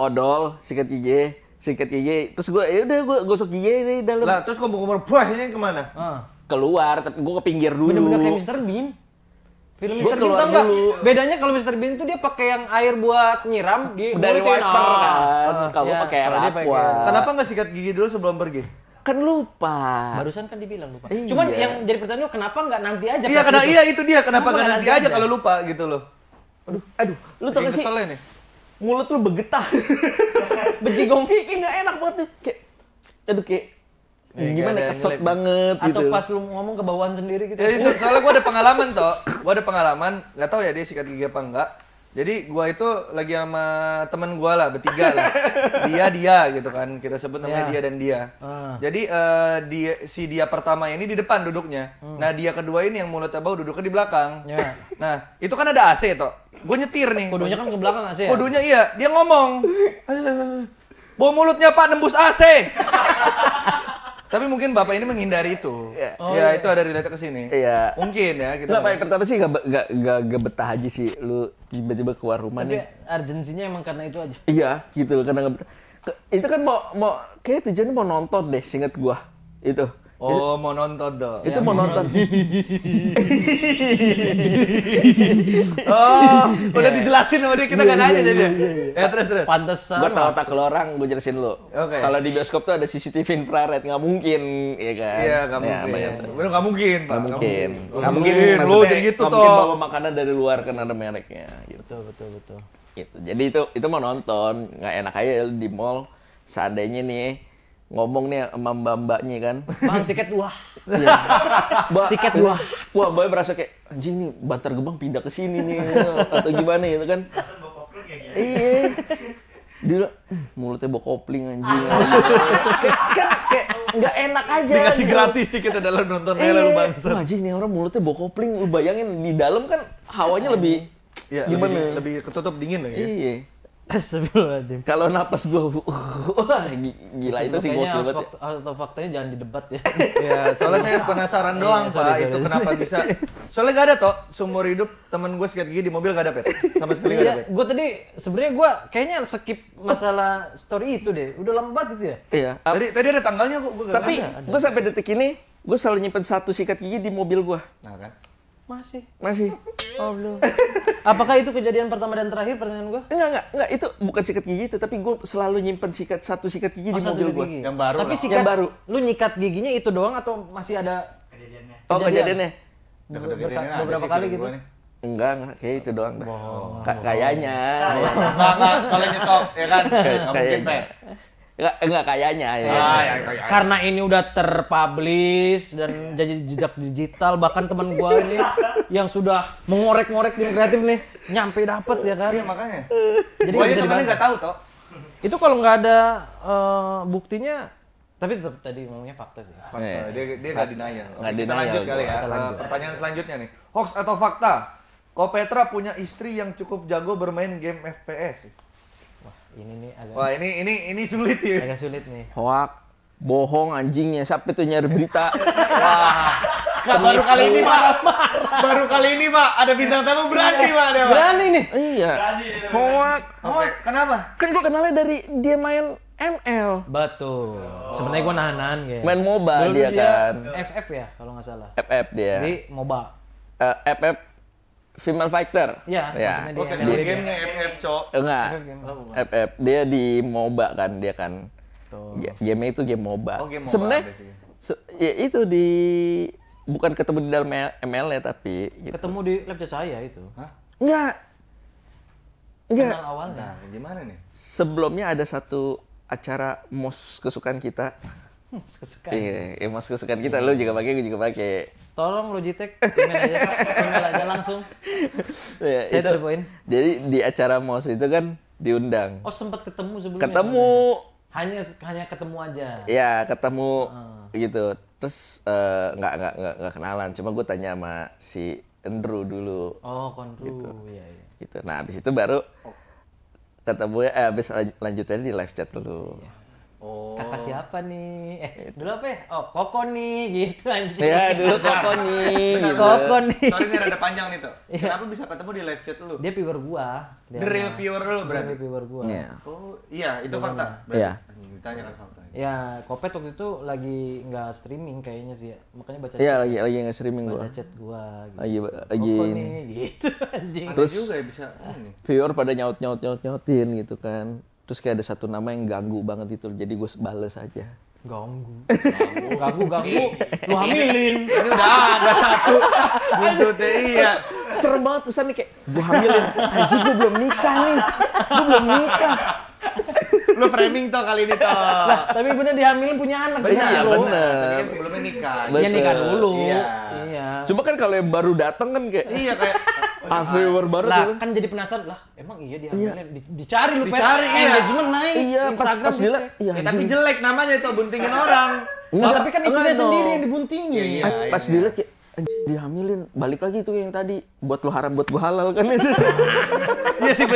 Odol, sikat gigi, sikat gigi. Terus gue ya udah gue gosok gigi ini dalam. Lah, terus kumur-kumur buah ini kemana? Ah. Keluar, tapi gue ke pinggir dulu. Bener-bener kayak Mr. Bean. Film Mr. Bean tau gak? Bedanya kalau Mister Bean tuh dia pakai yang air buat nyiram, di dari wiper kan. kan? Kalau iya, pakai air aqua. Kenapa nggak sikat gigi dulu sebelum pergi? kan lupa. Barusan kan dibilang lupa. Iya. Cuman yang jadi pertanyaan lu oh, kenapa nggak nanti aja? Iya, kenapa gitu. iya itu dia kenapa nggak nanti, nanti aja, aja kalau lupa gitu loh. Aduh, aduh, lu tau gak sih? Nih. Mulut lu begetah. Bejigong gongki nggak enak banget tuh. Kayak aduh kayak gimana keset banget atau gitu. pas lu ngomong ke bawahan sendiri gitu. Jadi eh, so soalnya gue ada pengalaman toh. gue ada pengalaman, nggak tahu ya dia sikat gigi apa enggak. Jadi gue itu lagi sama temen gue lah, bertiga lah. Dia dia gitu kan, kita sebut namanya yeah. dia dan dia. Uh. Jadi uh, eh, dia si dia pertama ini di depan duduknya. Hmm. Nah, dia kedua ini yang mulutnya bau duduknya di belakang. Yeah. Nah, itu kan ada AC toh. gue nyetir nih. Kodonya kan ke belakang AC ya? Kodonya iya, dia ngomong. boh mulutnya Pak nembus AC. Tapi mungkin bapak ini menghindari itu. Yeah. Oh, ya, iya. itu ada relate ke sini. Iya. Yeah. Mungkin ya. Kita gitu. Nggak, paling pertama sih gak, gak, gak, gak betah aja sih lu tiba-tiba keluar rumah Tapi nih. urgensinya emang karena itu aja. Iya, gitu karena gak betah. itu kan mau mau kayak tujuannya mau nonton deh, singkat gua. Itu. Oh, itu, mau nonton dong. Itu ya, mau nonton. oh, udah yeah. dijelasin sama dia kita yeah, kan nanya yeah, yeah, yeah. Ya terus terus. Pantesan. Gua tahu tak kalau orang gua jelasin lu. Oke. Okay. Kalau di bioskop tuh ada CCTV infrared, nggak mungkin, ya kan? Iya, nggak ya, mungkin. Ya, Benar nggak mungkin, Pak. Nggak mungkin. Nggak mungkin. Lu jadi gitu toh. Mungkin bawa makanan dari luar kan ada mereknya. Gitu. Betul, betul, betul. Gitu. Jadi itu itu mau nonton, nggak enak aja di mall. Seandainya nih ngomong nih sama mbak-mbaknya kan. Bang tiket wah. ya. tiket wah. Wah, Boy merasa kayak anjing nih Bantar Gebang pindah ke sini nih atau gimana gitu kan. Ya, iya. Dia hmm, mulutnya bawa kopling anjing. Ah. kan kayak nggak enak aja. Dikasih gitu. gratis tiket dalam nonton Nela iya. lu bangsa. Anjing nih orang mulutnya bawa kopling, lu bayangin di dalam kan hawanya lebih Iya, gimana? Lebih, lebih ketutup dingin lagi. Iya. Kalau napas gue, uh, wah gila itu sih gokil banget. atau ya. faktanya jangan didebat ya. Ya soalnya saya penasaran iya, doang pak, pak, itu kenapa bisa. Soalnya gak ada toh, seumur hidup temen gue sikat gigi di mobil gak ada pet, sama sekali gak iya, ada pet. Gue tadi sebenarnya gue kayaknya skip masalah story itu deh, udah lama banget itu ya. Iya. Tadi tadi ada tanggalnya kok. Tapi gue sampai detik ini gue selalu nyimpen satu sikat gigi di mobil gue. Nah kan. Masih. Masih. Oh, belum. Apakah itu kejadian pertama dan terakhir pertanyaan gua? Enggak, enggak, enggak. Itu bukan sikat gigi itu, tapi gua selalu nyimpen sikat satu sikat gigi oh, di mobil gua. Yang baru. Tapi sikat yang baru. Lu nyikat giginya itu doang atau masih ada kejadiannya? Oh, kejadiannya. Kejadian. Beberapa kali gitu. Enggak, enggak, kayak itu doang. Oh, Kayaknya. Enggak, enggak, soalnya nyetok, ya kan? Enggak Enggak, enggak kayaknya ya. Ah, ya, ya, ya. ya. Karena ini udah terpublish dan jadi jejak digital bahkan teman gua ini yang sudah mengorek-ngorek di kreatif nih nyampe dapet ya kan. Iya makanya. Jadi gua temennya nggak tahu toh. Itu kalau nggak ada uh, buktinya tapi tetap tadi ngomongnya fakta sih. Fakta. Yeah. Dia dia enggak denial. Enggak denial. lanjut kali ya. Lanjut. Eh, pertanyaan selanjutnya nih. Hoax atau fakta? Kopetra punya istri yang cukup jago bermain game FPS ini nih agak Wah, ini ini ini sulit ya. agak sulit nih. Hoak, bohong anjingnya, siapa tuh nyari berita? Wah. baru kali ini Pak. Baru kali ini Pak ada bintang tamu berani iya. Pak ada Pak. Berani nih. Iya. Berani. Hoak. Hoak. Kenapa? Kan gua kenalnya dari dia main ML. Betul. Oh. Sebenarnya gue nahan-nahan Main MOBA Dulu dia, dia kan. FF ya kalau nggak salah. FF dia. Jadi MOBA. Uh, eh, FF female fighter. Iya. Ya. ya. Oke, okay, gamenya FF, Cok. Enggak. FF. Dia di MOBA kan, dia kan. Tuh. Game itu game MOBA. Oh, game MOBA. Sebenarnya se ya itu di bukan ketemu di dalam ML ya tapi gitu. ketemu di laptop saya itu. Hah? Enggak. Enggak. Kenal awalnya. Nah, gimana nih? Sebelumnya ada satu acara mos kesukaan kita. mos kesukaan. Iya, yeah, mos kesukaan kita. Yeah. Lu juga pakai, gue juga pakai tolong Logitech email aja email aja langsung ya, saya itu, poin jadi di acara mos itu kan diundang oh sempat ketemu sebelumnya ketemu kan? hanya hanya ketemu aja ya ketemu hmm. gitu terus eh, nggak uh, nggak nggak kenalan cuma gue tanya sama si Andrew dulu oh Andrew gitu. ya, ya. gitu nah abis itu baru oh. ketemu ya eh, abis lanjutannya di live chat dulu ya. Oh. Kakak siapa nih? Eh, dulu apa ya? Oh, Koko nih gitu anjir. Iya, dulu Koko nih. gitu. Koko nih. Sorry nih rada panjang nih tuh. Yeah. Kenapa bisa ketemu di live chat lu? Dia viewer gua. Dia The real viewer lu berarti. Dia viewer gua. Yeah. Oh, iya, itu Dimana? fakta. Iya. Hmm, Ditanya kan fakta. Iya, Kopet waktu itu lagi nggak streaming kayaknya sih ya. Makanya baca iya, chat Iya, lagi ya. lagi nggak streaming gua. Baca chat gua gitu. Lagi lagi Koko nih gitu anjing. Terus juga ya bisa. Viewer pada nyaut nyaut nyaut nyautin gitu kan terus kayak ada satu nama yang ganggu banget itu jadi gue bales aja ganggu ganggu ganggu ganggu. lu hamilin ini udah ada satu buntutnya gitu, iya serem banget kesannya kayak gue hamilin aja gue belum nikah nih gue belum nikah lu framing toh kali ini toh nah, tapi bener dihamilin punya anak sih. Iya, bener. tapi kan, kan sebelumnya nikah Iya, nikah dulu iya. iya. cuma kan kalau yang baru dateng kan kayak iya kayak After ah, nah, War baru nah, kan. kan jadi penasaran lah emang iya dihamilin iya. dicari lu dicari iya. engagement naik iya, pas, pas dilihat iya, eh, tapi jelek namanya itu buntingin orang Enggak, nah, tapi kan istrinya sendiri yang dibuntingin iya, iya, iya, iya. pas iya. dilihat ya dihamilin balik lagi itu yang tadi buat lu harap buat gua halal kan itu iya sih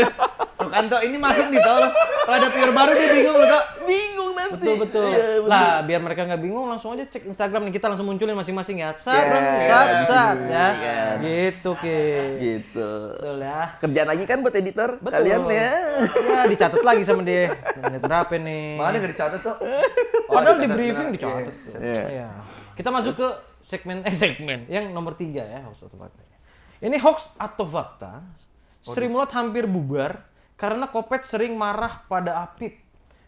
kan ini masuk nih toh kalau ada viewer baru dia bingung loh kok. bingung nanti betul betul, ya, betul. lah biar mereka nggak bingung langsung aja cek Instagram nih kita langsung munculin masing-masing ya sat yeah, iya, sat iya. sat ya yeah. gitu ki gitu betul ya kerjaan lagi kan buat editor betul. kalian ya ya dicatat lagi sama dia Ini berapa nih mana nggak dicatat tuh oh, padahal di briefing dicatat iya. iya. kita masuk ke segmen eh segmen yang nomor tiga ya hoax atau fakta ini hoax atau fakta Sri Mulat hampir bubar karena Kopet sering marah pada Apip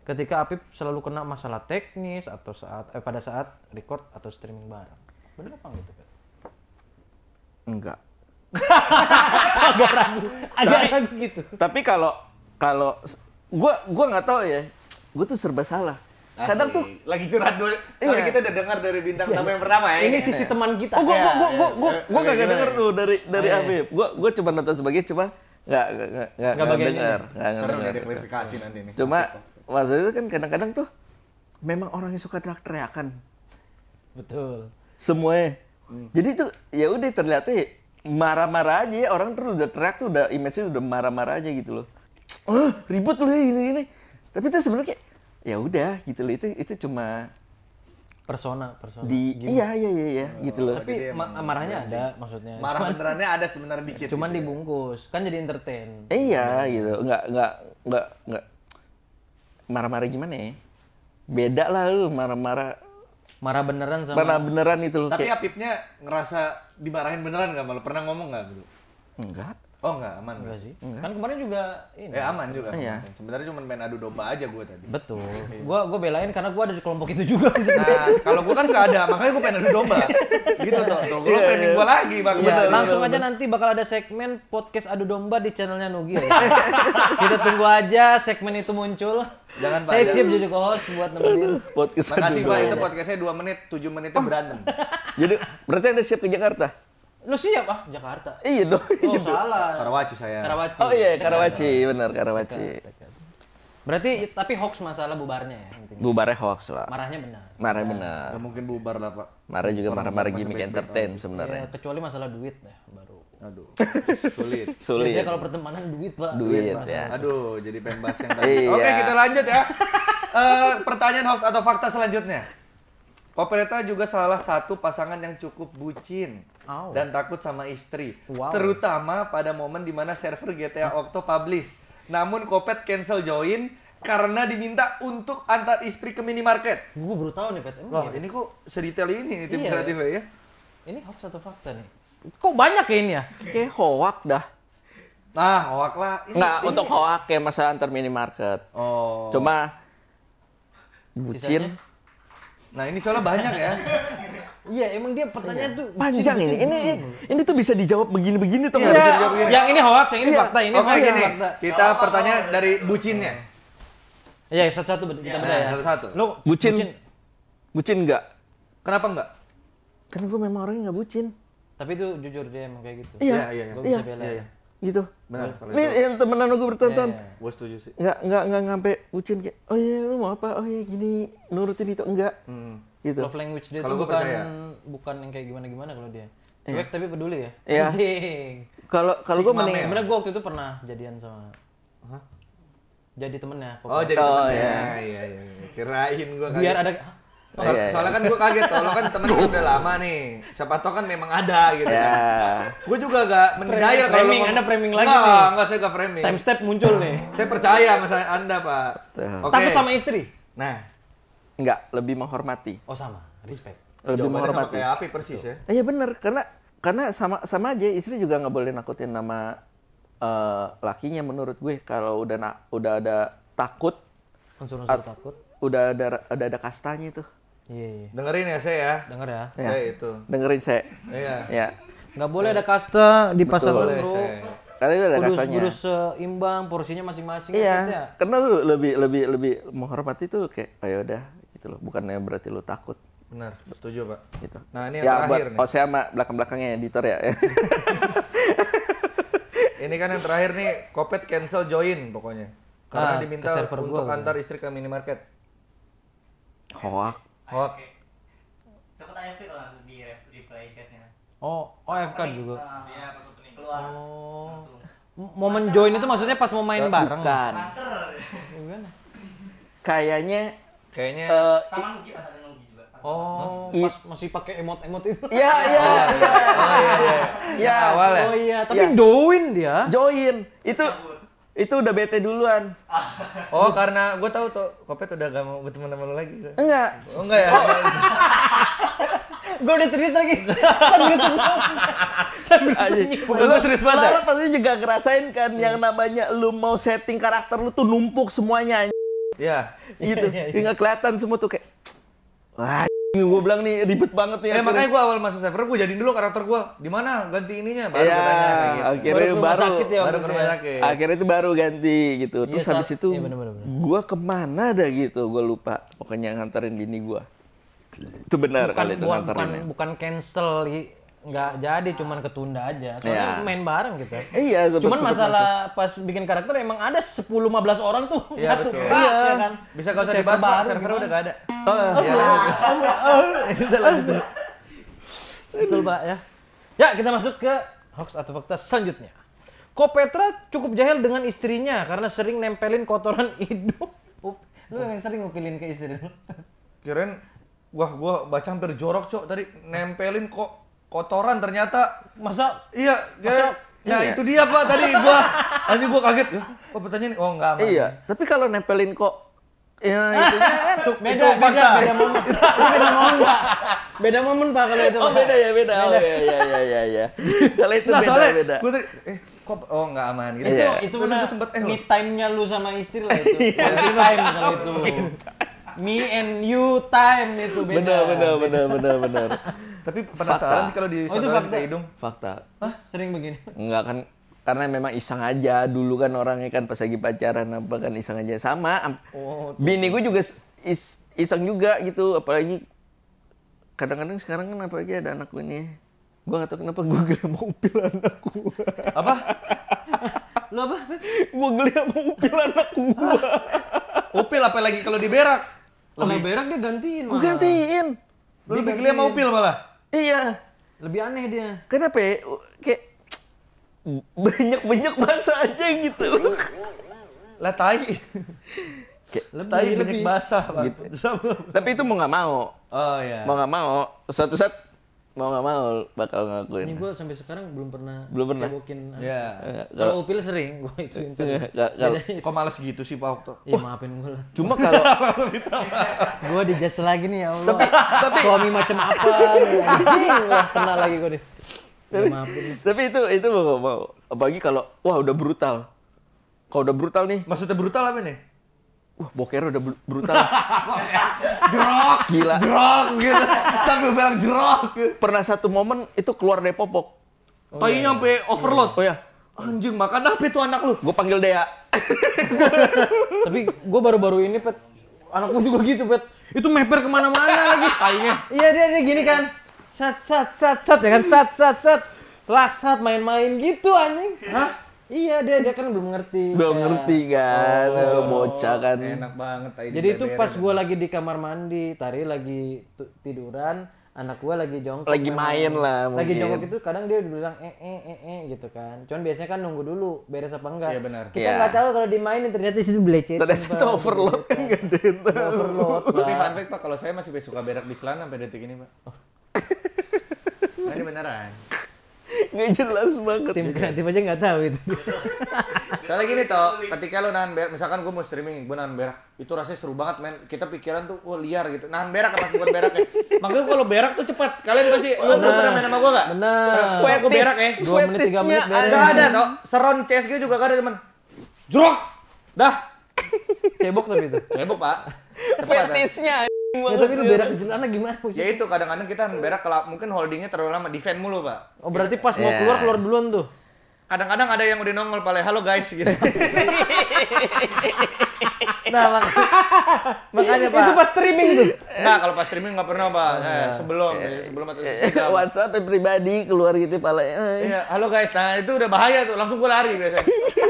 ketika Apip selalu kena masalah teknis atau saat eh, pada saat record atau streaming bareng. Bener apa gitu, Pet? Enggak. agak ragu, agak tapi, ragu gitu. Tapi kalau kalau gua gua nggak tahu ya. Gua tuh serba salah. Asli. Kadang tuh lagi curhat dulu. Soalnya iya. kita udah dengar dari bintang iya. tamu yang pertama ya. Ini sisi teman kita. Oh, gua gua gua gua gua, gua, gua, gua, denger gua, dari dari gua, gua, gua, gua, gua, gua, gua, gua, Enggak, enggak, enggak, enggak, enggak, enggak, enggak, enggak, nanti nih cuma enggak, itu kan kadang-kadang tuh memang orang yang suka teriak-teriakan betul semuanya hmm. jadi tuh ya udah enggak, ya, marah-marah aja ya. orang terus udah teriak tuh udah image-nya udah marah-marah aja gitu loh oh, eh, ribut loh ya, ini ini. enggak, tapi tuh sebenarnya ya udah gitu loh itu itu cuma persona persona di Gini. iya iya iya, iya oh, gitu loh tapi ma marahnya ada maksudnya marah cuman, benerannya ada sebenarnya dikit cuman gitu. Ya. dibungkus kan jadi entertain eh, iya gitu nggak nggak nggak nggak marah-marah gimana ya beda lah lu marah-marah marah beneran sama marah beneran itu loh tapi kayak... Apipnya ngerasa dimarahin beneran nggak malu pernah ngomong nggak gitu enggak Oh enggak aman enggak sih? Enggak. Kan kemarin juga ini. Eh aman juga. Iya. Sebenarnya cuma main adu domba aja gue tadi. Betul. gue iya. gue belain karena gue ada di kelompok itu juga. nah, kalau gue kan keadaan ada, makanya gue pengen adu domba. gitu tuh. Tuh gue yeah, gue lagi bang. Ya, langsung aja nanti bakal ada segmen podcast adu domba di channelnya Nugi. Ya. Kita tunggu aja segmen itu muncul. Jangan Saya siap jadi co-host buat nemenin. Podcast Makasih Pak, itu podcastnya 2 menit, 7 menitnya oh. berantem. jadi berarti Anda siap ke Jakarta? Lu siap ah Jakarta. Iya dong. Oh salah. Karawaci saya. Karawaci. Oh iya Karawaci benar Karawaci. Berarti tapi hoax masalah bubarnya ya intinya. Bubarnya hoax lah. Marahnya benar. Marahnya benar. Gak mungkin bubar lah pak. Marah juga marah-marah gimmick entertain sebenarnya. Ya, kecuali masalah duit ya baru. Aduh, sulit. sulit. Biasanya kalau pertemanan duit pak. Duit, duit ya. Aduh, jadi pengen bahas yang tadi. Iya. Oke kita lanjut ya. Uh, pertanyaan hoax atau fakta selanjutnya. Opereta juga salah satu pasangan yang cukup bucin oh. dan takut sama istri, wow. terutama pada momen dimana server GTA Octo publish. Namun Kopet cancel join karena diminta untuk antar istri ke minimarket. Gue baru tahu nih Pet. Wah, iya, ini kok sedetail ini nih tim iya. kreatifnya iya. ya? Ini hoax atau fakta nih? Kok banyak ya ini ya? Kayak hoax dah. Nah, hoax lah. Ini, Nggak, ini. untuk hoax kayak masalah antar minimarket. Oh. Cuma bucin. Sisanya? Nah ini soalnya banyak ya. Iya emang dia pertanyaan iya. tuh panjang gitu. ini. Ini ini tuh bisa dijawab begini-begini tuh. Iya. Yang ini hoax, yang ini iya. fakta, ini Oke, ini Gini, iya, Kita pertanyaan dari bucinnya. Iya satu-satu kita beda ya. Satu-satu. Lu bucin, bucin bucin enggak? Kenapa enggak? Karena gue memang orangnya enggak bucin. Tapi itu jujur dia emang kayak gitu. Iya, iya, iya. Iya, iya. Ya gitu benar iya. ini yang temenan gue bertonton yeah, yeah. gue setuju sih nggak nggak nggak sampai ucin kayak oh iya lu mau apa oh iya gini nurutin itu enggak hmm. gitu love language dia kalau tuh bukan percaya. bukan yang kayak gimana gimana kalau dia iya. cuek yeah. tapi peduli ya yeah. kalau kalau gue mending sebenarnya gue waktu itu pernah jadian sama Hah? jadi temennya oh jadi oh, temennya iya iya iya, iya. kirain gue biar ada Oh, so, yeah, iya. soalnya kan gue kaget, lo kan temen gue udah lama nih. Siapa tau kan memang ada gitu. Yeah. Kan. gue juga gak mendayar kalau framing, Anda framing lagi enggak, nih. Enggak, saya gak framing. Time step muncul nih. Saya percaya sama Anda, Pak. Okay. Takut sama istri? Nah. Enggak, lebih menghormati. Oh sama, respect. Lebih Jawabannya menghormati. Sama kayak persis Tuh. ya. Iya bener, karena karena sama sama aja istri juga nggak boleh nakutin nama uh, lakinya menurut gue kalau udah na udah ada takut unsur-unsur takut udah ada ada ada kastanya itu Iya, iya, Dengerin ya saya ya. Denger ya. Saya itu. Dengerin saya. Iya. Iya. Nggak boleh ada kasta di pasar boleh, Saya. Karena itu ada kudus, kastanya. Kudus seimbang porsinya masing-masing iya. Kan gitu ya? Karena lu lebih lebih lebih menghormati tuh kayak ayo dah ya udah gitu loh. Bukannya berarti lu takut. Benar, setuju Pak. Gitu. Nah ini yang ya, terakhir nih. Oh saya sama belakang-belakangnya editor ya. ini kan yang terakhir nih, Kopet cancel join pokoknya. Karena ah, diminta untuk antar istri ke minimarket. Hoak. Hot. Oh. Cepet AFK kalau di reply chatnya. Oh, oh AFK juga. Eh, iya, pas opening. Keluar. Oh. Momen join itu maksudnya pas mau main bareng. Bukan. Iya, kan? Kayaknya kayaknya uh, sama Nugi pas ada Nugi juga. Oh, pas iya. masih pakai emot-emot itu. Iya, iya. Oh, iya. Iya, iya. Awal ya. Oh iya, tapi join dia. Join. Itu itu udah bete duluan. Oh, karena gue tau tuh Kopet udah gak mau berteman sama lu lagi. Enggak. Oh, enggak ya. Oh. gue udah serius lagi. Sambil senyum. Sambil senyum. Gue serius banget. Lalu ya? pasti juga ngerasain kan hmm. yang namanya lu mau setting karakter lu tuh numpuk semuanya. Iya. Gitu. Hingga iya, iya. kelihatan semua tuh kayak Wah, Iya, gue bilang nih ribet banget ya. Eh, makanya gue awal masuk server gue jadiin dulu karakter gue. Di mana ganti ininya? Baru ya, katanya gitu. Akhirnya baru, baru, sakit ya, baru ya. Akhirnya itu baru ganti gitu. Iya, Terus ya, habis itu ya, bener, bener, gue kemana dah gitu. Gue lupa. Pokoknya nganterin bini gue. Itu benar bukan, kali itu bukan, ya. Bukan, cancel nggak jadi cuman ketunda aja soalnya yeah. main bareng gitu iya sempet, cuman sempet masalah masuk. pas bikin karakter emang ada 10 15 orang tuh iya betul iya ya kan bisa kau usah dibahas bareng, server udah gak ada oh, oh kita lanjut dulu betul pak ya ya kita masuk ke hoax atau fakta selanjutnya Kopetra cukup jahil dengan istrinya karena sering nempelin kotoran hidung. Lu yang sering ngupilin ke istri lu. Kirain wah gua baca hampir jorok, Cok. Tadi nempelin kok kotoran ternyata masa iya ya masa, ya, Nah iya. itu dia pak tadi gua anjing gua kaget ya kok nih oh enggak aman. iya tapi kalau nempelin kok ya eh, itu kan beda, beda, beda momen beda momen pak beda momen pak kalau itu oh beda ya beda, oh, beda. oh iya iya iya iya ya. kalau itu nah, beda soalnya, beda gua tadi eh kok oh enggak aman gitu iya. itu itu benar sempet eh, mid time nya lu sama istri lah itu iya. mid time kalau itu me and you time itu beda. Benar, benar, benar, benar, benar. Tapi penasaran sih kalau di oh, itu fakta. hidung. Fakta. Hah? Sering begini? Enggak kan karena memang iseng aja dulu kan orangnya kan pas lagi pacaran apa kan iseng aja sama oh, bini gue juga is, iseng juga gitu apalagi kadang-kadang sekarang kan apalagi ada anakku ini gue gak tau kenapa gue gak mau upil anak gue apa lo apa gue geli mau upil anak gue upil lagi kalau di berak lebih berak dia gantiin. Gue gantiin. Lu lebih gila mau pil malah. Iya. Lebih aneh dia. Kenapa ya? Kayak banyak-banyak bahasa aja gitu. lah tai. lebih, tai lebih. banyak bahasa. gitu. Tapi itu mau gak mau. Oh iya. Mau gak mau, suatu saat mau nggak mau bakal ngakuin. Ini gue sampai sekarang belum pernah belum pernah cebokin. Yeah. Iya. Eh, kalau upil sering gue iya, itu. Kalau kok malas gitu sih Pak waktu Ya maafin gue lah. Cuma kalau gue dijelas lagi nih ya Allah. Tapi, tapi suami macam apa? Anjing kena lagi gue nih. Ya, tapi, tapi itu itu mau mau bagi kalau wah udah brutal. Kalau udah brutal nih. Maksudnya brutal apa nih? Wah, boker udah brutal. jerok, gila. Jerok gitu. Sambil bilang jerok. Gitu. Pernah satu momen itu keluar dari popok. Oh, iya, iya. nyampe overload. Oh ya. Anjing makan apa itu anak lu? Gue panggil Dea. Tapi gue baru-baru ini pet anak gue juga gitu pet. Itu meper kemana-mana lagi. Tainya. Iya dia dia gini kan. Sat sat sat sat ya kan sat sat sat. Laksat main-main gitu anjing. Hah? Iya dia dia kan belum ngerti. Belum ya. ngerti kan, oh. oh, bocah kan. Enak banget. Jadi itu pas gue lagi di kamar mandi, Tari lagi tiduran, anak gue lagi jongkok. Lagi main kan. lah. Mungkin. Lagi jongkok itu kadang dia bilang eh eh eh eh gitu kan. Cuman biasanya kan nunggu dulu beres apa enggak. Iya benar. Kita iya. nggak ya. tahu kalau dimainin ternyata itu belecet. Ternyata itu overload gitu kan, kan gede. Gitu. Overload. Tapi fun fact pak, kalau saya masih suka berak di celana sampai detik ini pak. Oh. ini beneran nggak jelas banget tim kreatif aja nggak tahu itu soalnya gini toh ketika lu nahan berak misalkan gue mau streaming gue nahan berak itu rasanya seru banget men kita pikiran tuh wah oh, liar gitu nahan berak keras berak beraknya makanya kalau berak tuh cepat kalian pasti lu belum pernah main sama gue gak? benar gue gue berak ya dua menit tiga menit berak gak ada toh seron CSG juga gak ada teman jeruk dah cebok tapi itu cebok pak fetisnya Ya tapi lu berak di anak gimana? Ya itu kadang-kadang kita berak kalau mungkin holdingnya terlalu lama defend mulu pak. Oh berarti gitu. pas mau iya. keluar keluar duluan tuh. Kadang-kadang ada yang udah nongol pale halo guys gitu. nah mak makanya pak. Itu pas streaming tuh. Nah kalau pas streaming nggak pernah pak. Iya. Eh, sebelum iya. ya, sebelum atau sebelum. WhatsApp pribadi keluar gitu pale. Iya halo guys. Nah itu udah bahaya tuh langsung gue lari biasanya.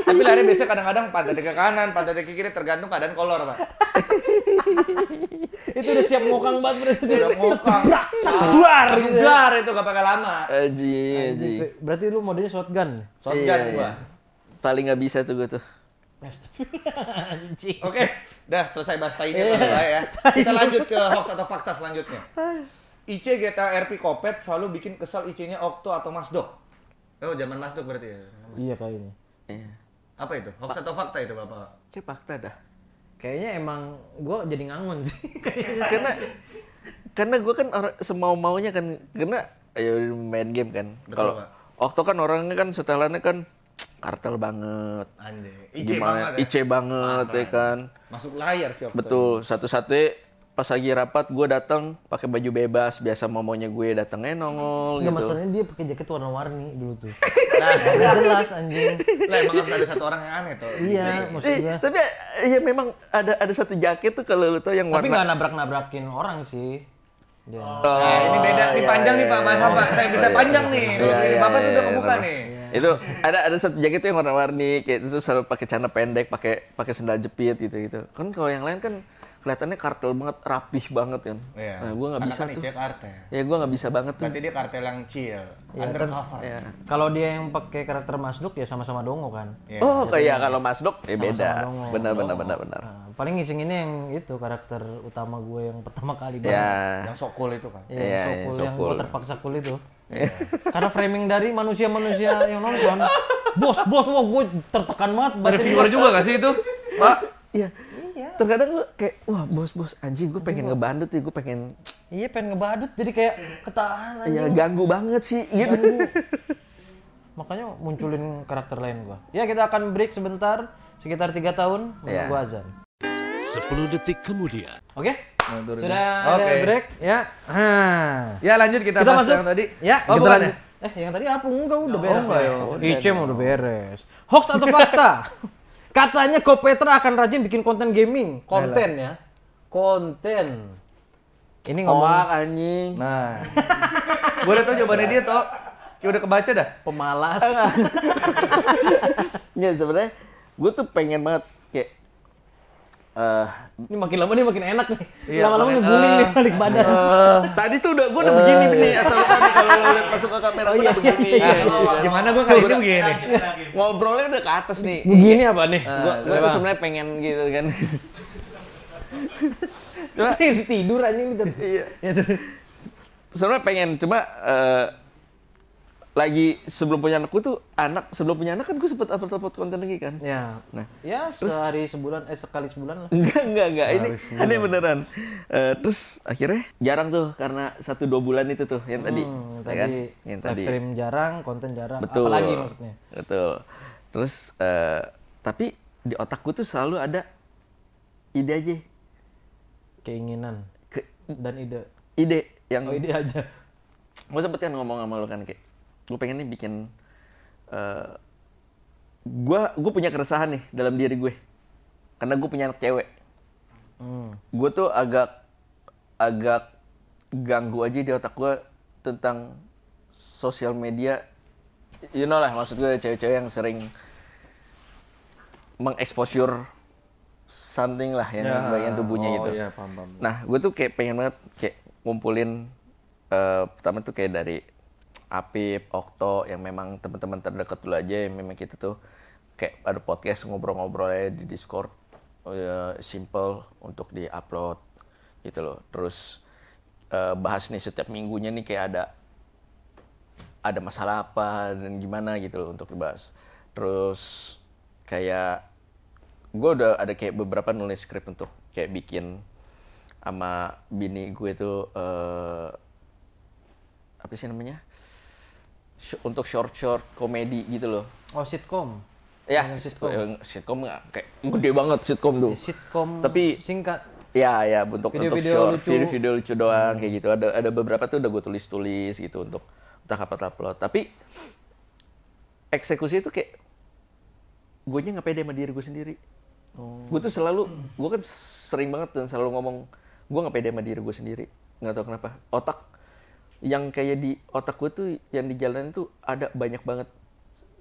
Tapi lari biasanya kadang-kadang pantat ke kanan, pantat ke kiri tergantung keadaan kolor pak. itu udah siap ngokang banget berarti. Udah ngokang. Cebrak, cebrak, ah. gitu. Duar ya. itu gak pakai lama. Aji, aji. Berarti lu modelnya shotgun. Ya? Shotgun iya, gua. Iya. Paling gak bisa tuh gua tuh. Oke, okay, dah selesai bahas tai eh. ya. Kita lanjut ke hoax atau fakta selanjutnya. IC GTA RP Kopet selalu bikin kesal IC-nya Okto atau Masdo. Oh, zaman Masdo berarti ya. Iya kayaknya. Iya. Apa itu? Hoax atau fakta itu, Bapak? Kayak fakta dah kayaknya emang gue jadi ngangun sih karena karena gue kan orang semau maunya kan karena ya main game kan kalau waktu kan orangnya kan setelannya kan kartel banget Ande. IC gimana banget, ya. IC banget ah, ya kan masuk layar sih waktu betul satu-satu pas lagi rapat gue datang pakai baju bebas biasa momonya gue datangnya eh, nongol Nggak, gitu. maksudnya dia pakai jaket warna-warni dulu tuh. Nah, jelas anjing. Lah emang harus ada satu orang yang aneh tuh. Iya, gitu. maksudnya. Eh, tapi eh, ya memang ada ada satu jaket tuh kalau lu tuh yang warna. Tapi nggak nabrak-nabrakin orang sih. Dia. Oh, nah, ini beda, ini oh, iya, iya, iya, oh, iya, panjang iya, nih Pak, Mas iya, Pak. Saya bisa panjang nih. Ini Bapak tuh udah kebuka nih. Itu ada ada satu jaket yang warna-warni kayak itu selalu pakai celana pendek, pakai pakai sendal jepit gitu-gitu. Kan kalau yang lain kan kelihatannya kartel banget, rapih banget kan. Iya. Nah, gue nggak bisa kan tuh. kartel. Ya iya, gue nggak bisa banget tuh. Berarti dia kartel yang chill, ya, undercover. Iya. Kalau dia yang pakai karakter Mas ya sama-sama dongo kan. Ya. Oh, kayak ya kalau Mas ya sama -sama beda. Bener Benar, bener benar, benar, benar. Nah, paling ngising ini yang itu karakter utama gue yang pertama kali iya. banget. Ya. Yang sokul itu kan. Iya, ya, yang, sok cool. yang gue terpaksa cool itu. Ya. Karena framing dari manusia-manusia yang nonton, bos, bos, wah gue tertekan banget. Ada viewer juga gak sih itu, Pak? Iya. Iya. Terkadang gue kayak wah bos-bos anjing gue pengen iya. ngebandut ya gue pengen Iya pengen ngebadut jadi kayak ketahan aja. Iya ganggu banget sih gitu. Makanya munculin karakter lain gue Ya kita akan break sebentar sekitar tiga tahun menunggu iya. yeah. azan. 10 detik kemudian. Oke. Okay? Sudah okay. Ya? ada break ya. Ha. Ya lanjut kita, kita masuk yang tadi. Ya, oh, kita lanjut. Eh, yang tadi apa? Enggak, udah oh, beres. Oh, ya. Icem udah beres. Hoax atau fakta? Katanya GoPetra akan rajin bikin konten gaming. Konten ya. Konten. Ini ngomong oh, anjing. Nah. Gue udah tau jawabannya dia toh. Kayak udah kebaca dah. Pemalas. Enggak iya, sebenarnya gue tuh pengen banget kayak Uh, ini makin lama nih makin enak nih. Iya, Lama-lama ngeguling uh, nih balik badan. Uh, tadi tuh udah gue udah begini uh, nih asal tadi ya, kalau lihat masuk ke kamera oh, iya, udah begini. Iya, iya, iya. Gimana gue kali ini begini? Ngobrolnya udah ke atas nih. Begini apa nih? Uh, gue tuh sebenarnya pengen gitu kan. cuma tidur aja gitu. Iya. iya sebenarnya pengen cuma uh, lagi sebelum punya anak gue tuh anak sebelum punya anak kan gue sempet upload upload konten lagi kan ya nah ya terus, sehari sebulan eh sekali sebulan lah enggak enggak enggak ini sebulan. ini beneran uh, terus akhirnya jarang tuh karena satu dua bulan itu tuh yang tadi hmm, ya tadi kan? yang tadi stream jarang konten jarang betul, lagi maksudnya betul terus uh, tapi di otak gue tuh selalu ada ide aja keinginan Ke, dan ide ide yang oh, ide aja gue sempet kan ngomong sama lo kan kayak gue pengen nih bikin uh, eh, gue gue punya keresahan nih dalam diri gue karena gue punya anak cewek hmm. gue tuh agak agak ganggu aja di otak gue tentang sosial media you know lah maksud gue cewek-cewek yang sering mengeksposur something lah yang yeah. bagian tubuhnya oh, gitu. Yeah, paham, paham. Nah, gue tuh kayak pengen banget kayak ngumpulin uh, pertama tuh kayak dari Apip, Okto yang memang teman-teman terdekat dulu aja yang memang kita tuh kayak ada podcast ngobrol-ngobrol aja di Discord ya, simple untuk diupload gitu loh. Terus eh, bahas nih setiap minggunya nih kayak ada ada masalah apa dan gimana gitu loh untuk dibahas. Terus kayak gue udah ada kayak beberapa nulis skrip untuk kayak bikin sama bini gue tuh uh, apa sih namanya sh- untuk short short komedi gitu loh. Oh sitcom. Ya, sitcom. sitcom, kayak gede banget sitcom tuh. Sitcom. Tapi singkat. Ya, ya, bentuk video, untuk short, video, video lucu doang hmm. kayak gitu. Ada ada beberapa tuh udah gue tulis-tulis gitu untuk entah apa upload. Tapi eksekusi itu kayak gue nya nggak pede sama diri gue sendiri. Oh. Gue tuh selalu, gue kan sering banget dan selalu ngomong gue nggak pede sama diri gue sendiri. Nggak tahu kenapa. Otak yang kayak di otak gue tuh yang di jalan tuh ada banyak banget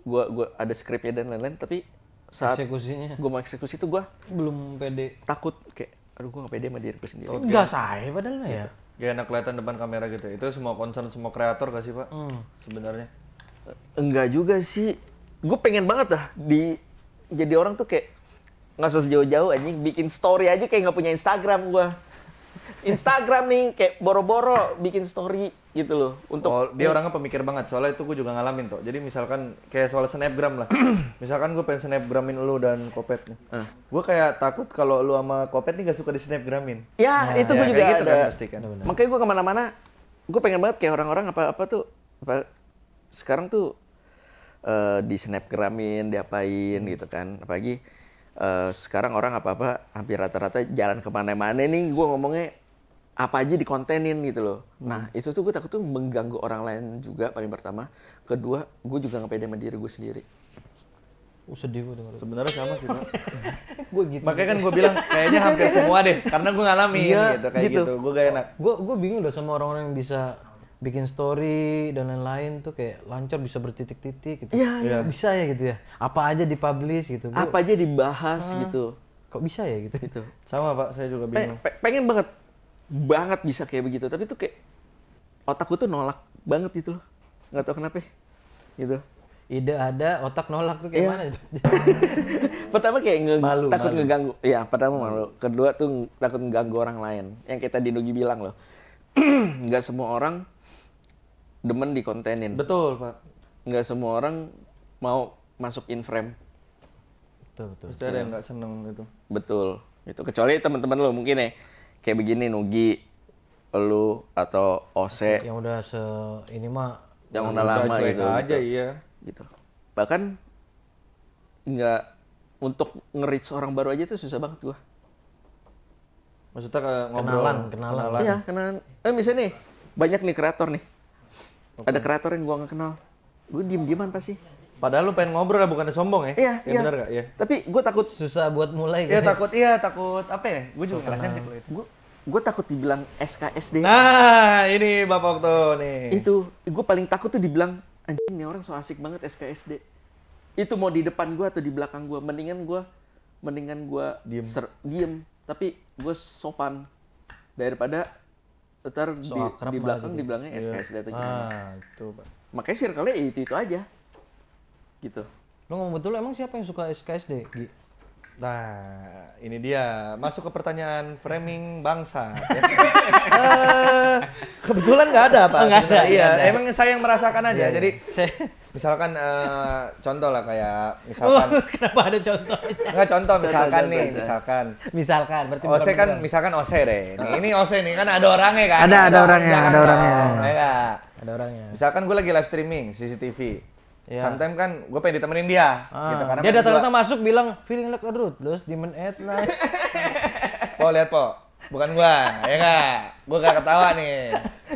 gue gua ada skripnya dan lain-lain tapi saat eksekusinya gue mau eksekusi tuh gue belum pede takut kayak aduh gue gak pede sama diri gue sendiri okay. gak saya padahal ya gitu. gak enak kelihatan depan kamera gitu ya. itu semua concern semua kreator gak sih pak hmm. sebenarnya enggak juga sih gue pengen banget lah di jadi orang tuh kayak nggak usah jauh-jauh anjing bikin story aja kayak nggak punya Instagram gue Instagram nih kayak boro-boro bikin story gitu loh untuk oh, dia orangnya pemikir banget soalnya itu gue juga ngalamin tuh jadi misalkan kayak soal snapgram lah misalkan gue pengen snapgramin lu dan kopet nih uh. Ah. gue kayak takut kalau lu sama kopet nih gak suka di snapgramin ya nah, itu ya, gue juga gitu kan ada kan, pasti kan. Benar. makanya gue kemana-mana gue pengen banget kayak orang-orang apa-apa tuh apa, sekarang tuh uh, eh, di snapgramin diapain gitu kan apalagi uh, sekarang orang apa-apa hampir rata-rata jalan kemana-mana nih gue ngomongnya apa aja dikontenin gitu loh. Hmm. Nah, itu tuh gue takut tuh mengganggu orang lain juga paling pertama. Kedua, gue juga nggak pede sama diri gue sendiri. Uh, sedih gue dengar. Sebenarnya sama sih, Pak. gue gitu. Makanya kan gue bilang kayaknya hampir semua deh, karena gue ngalamin iya, gitu kayak gitu. gitu. Gue gak enak. Gue gue bingung udah sama orang-orang yang bisa bikin story dan lain-lain tuh kayak lancar bisa bertitik-titik gitu. Iya, ya. bisa ya gitu ya. Apa aja dipublish gitu. Gua, apa aja dibahas ah, gitu. Kok bisa ya gitu? itu. Sama Pak, saya juga bingung. Pe pe pengen banget banget bisa kayak begitu tapi tuh kayak otakku tuh nolak banget gitu loh nggak tahu kenapa ya, gitu ide ada otak nolak tuh kayak yeah. mana pertama kayak nge malu, takut malu. ngeganggu ya pertama malu kedua tuh takut ngeganggu orang lain yang kita di Nugi bilang loh nggak semua orang demen di dikontenin betul pak nggak semua orang mau masuk in frame betul betul ada iya. yang nggak seneng itu betul Itu kecuali teman-teman lo mungkin ya kayak begini Nugi lu atau Ose yang udah se ini mah yang udah lama gitu, aja gitu. iya gitu bahkan nggak untuk ngerit orang baru aja itu susah banget gua maksudnya ke ngobrol kenalan kenalan, kenalan. iya kenalan eh misalnya nih banyak nih kreator nih okay. ada kreator yang gua nggak kenal gua diem dieman pasti Padahal lu pengen ngobrol lah, ya, bukan sombong ya? Iya, ya, iya. Benar gak? Iya. Tapi gue takut... Susah buat mulai. Iya, takut. Iya, takut. Apa ya? Gue juga ngerasain sih kalau itu. Gue takut dibilang SKSD. Nah, ini Bapak Okto nih. Itu, gue paling takut tuh dibilang, anjing nih orang so asik banget SKSD. Itu mau di depan gue atau di belakang gue, mendingan gue, mendingan gue diem. Ser, diem. Tapi gue sopan daripada ntar so, di, di belakang dibilangnya iya. SKSD atau ah, gimana. Ah, coba. Makanya circle-nya itu-itu aja gitu lo ngomong betul emang siapa yang suka SKSD G Nah, ini dia masuk ke pertanyaan framing bangsa. Eh, kebetulan nggak ada pak. Nggak ada. Iya, ada. emang saya yang merasakan aja. Iya, iya. Jadi misalkan uh, contoh lah kayak misalkan. oh, kenapa ada contoh? Nggak contoh, misalkan contoh, nih, contoh. misalkan. Misalkan. Berarti Ose kan misalkan Ose deh. Nih, ini Ose nih kan ada orangnya kan. Ada ada, ada orangnya, ada orangnya. Iya. Ada orangnya. Misalkan gue lagi live streaming CCTV Yeah. Sometimes kan gue pengen ditemenin dia, ah. gitu karena dia kan datang-datang masuk bilang feeling like a terus demon at night. po lihat po, bukan gue ya enggak? gue gak ketawa nih.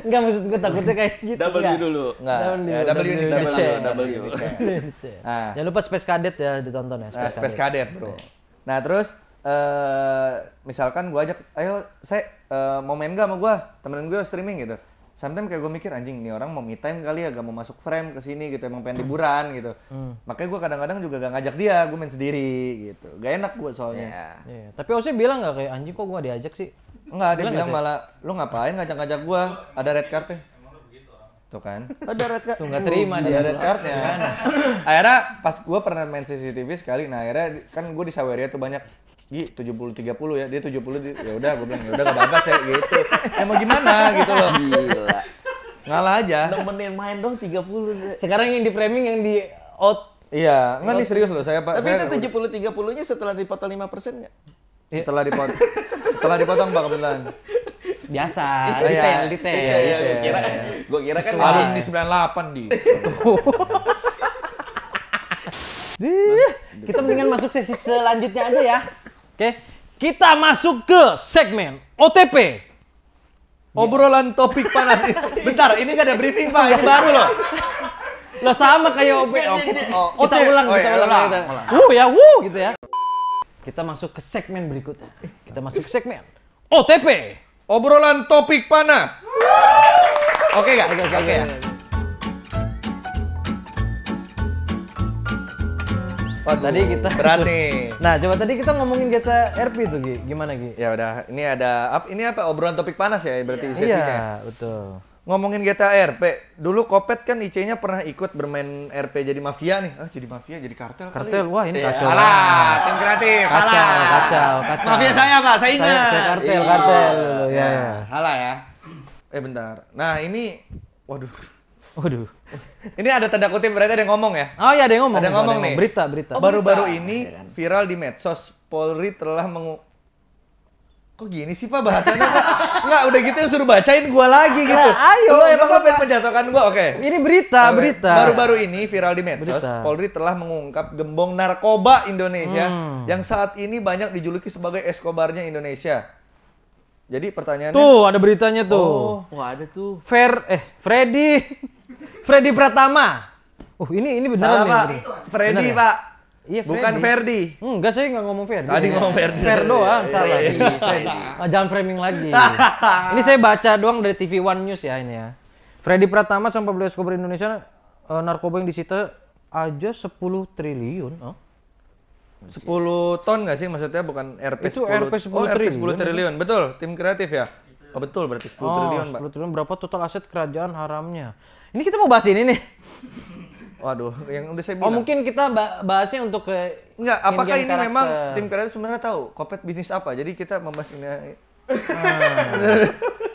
Enggak maksud gue takutnya kayak gitu. double ya. dulu. Enggak. Double, ya, double, double, double double, Nah. Jangan lupa Space Cadet ya ditonton ya. Space, nah, Space Cadet. Cadet bro. Nah terus uh, misalkan gue ajak, ayo saya uh, eh, mau main gak sama gue temenin gue streaming gitu sometimes kayak gue mikir anjing nih orang mau me time kali ya gak mau masuk frame ke sini gitu emang pengen hmm. liburan gitu hmm. makanya gue kadang-kadang juga gak ngajak dia gue main sendiri gitu gak enak gue soalnya yeah. Yeah. tapi Ose bilang gak kayak anjing kok gue diajak sih Enggak, dia bilang, malah lu ngapain ngajak-ngajak gue ada red cardnya tuh kan ada red card tuh nggak terima iya, dia red card ya akhirnya pas gue pernah main CCTV sekali nah akhirnya kan gue di Saweria tuh banyak Gi 70 30 ya. Dia 70 ya udah gue bilang ya udah gak apa-apa sih gitu. Ya mau gimana gitu loh. Gila. Ngalah aja. Nemenin main dong 30 saya. Sekarang yang di framing yang di out Iya, enggak nih serius loh saya Pak. Tapi saya, itu 70 30-nya setelah dipotong 5% persen enggak? Iya. Setelah dipotong setelah dipotong Pak kebetulan. Biasa, iya. detail, ya, detail. Iya, iya, iya, gue kira gue kira kan iya. di 98 di. Dih, kita mendingan masuk sesi selanjutnya aja ya. Oke, kita masuk ke segmen OTP. Iya. Obrolan topik panas. Bentar, ini gak ada briefing Pak, yang baru loh. Lo sama kayak OTP. Oh, oh, kita ulang, oh, kita iya, ulang. ulang, kita. ulang. Wuh ya, wuh gitu ya. Kita masuk ke segmen berikutnya. Kita masuk ke segmen OTP. Obrolan topik panas. Oke okay, gak? Oke, okay, oke. Okay, okay. okay. Waduh, tadi kita berani. nah, coba tadi kita ngomongin kita RP itu Gi. Gimana Gi? Ya udah, ini ada up, ini apa obrolan topik panas ya berarti yeah. sesinya. Ya? Iya, betul. Ngomongin GTA RP, dulu Kopet kan IC-nya pernah ikut bermain RP jadi mafia nih. Ah, jadi mafia, jadi kartel. Kartel, wah ini iya. kacau. Eh, salah, tim kreatif, kacau, salah. Kacau, kacau. Mafia saya pak, saya ingat. Saya, saya kartel, Iyi. kartel. Oh, Ya, ya. Salah ya. Eh bentar. Nah ini, waduh. Waduh. Ini ada tanda kutip berarti ada yang ngomong ya? Oh iya ada yang ngomong. Ada yang ngomong, ada yang ngomong nih. Berita, berita. Oh, baru-baru oh, ini viral di medsos, Polri telah mengu Kok gini sih Pak bahasanya? Enggak, udah gitu suruh bacain gua lagi gitu. Nah, ayo. Lu emang lu pengen menjatuhkan gua, oke. Okay. Ini berita, okay. berita. Baru-baru ini viral di medsos, berita. Polri telah mengungkap gembong narkoba Indonesia hmm. yang saat ini banyak dijuluki sebagai Escobarnya Indonesia. Jadi pertanyaannya Tuh, ada beritanya tuh. Oh, wah ada tuh. Fer eh Freddy Freddy Pratama. oh ini ini beneran Salah, nih. Pak. Freddy, ya? Pak. Iya, Bukan Ferdi. Hmm, enggak, saya enggak ngomong Ferdi. Tadi ngomong Ferdi. Fer iya, doang, iya, salah. Iya, iya ah, Jangan framing lagi. ini saya baca doang dari TV One News ya ini ya. Freddy Pratama sampai bioskop Indonesia uh, narkoba yang disita aja 10 triliun. Oh. 10 ton nggak sih maksudnya bukan RP Itu 10, RP 10 oh, RP 10 triliun. triliun. Betul, tim kreatif ya. Oh, betul berarti 10 oh, triliun, Pak. 10 triliun berapa total aset kerajaan haramnya? Ini kita mau bahas ini nih. Waduh, yang udah saya oh, bilang. Oh mungkin kita bahasnya untuk ke Enggak, apakah ini karakter. memang tim karakter sebenarnya tahu kopet bisnis apa? Jadi kita membahas ini. Ah.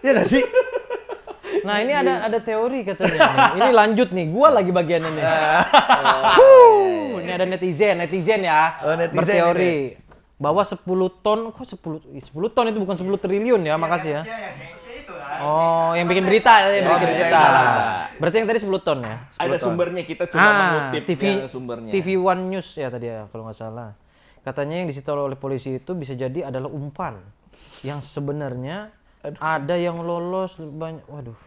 Iya gak sih? Nah ini iya. ada ada teori katanya. Ini lanjut nih, gua lagi bagian ini. Ah. Oh, iya, ini ada iya. netizen, netizen ya. Oh, netizen berteori. Ini. Bahwa 10 ton, kok 10, 10 ton itu bukan 10 triliun ya, makasih ya. Oh, yang bikin berita, yang iya, bikin iya, berita. Iya, Berarti yang tadi 10 ton ya? Ada sumbernya kita cuma ah, mengutip TV, ya, sumbernya. TV One News ya tadi ya kalau nggak salah. Katanya yang disita oleh polisi itu bisa jadi adalah umpan yang sebenarnya ada yang lolos banyak. Waduh.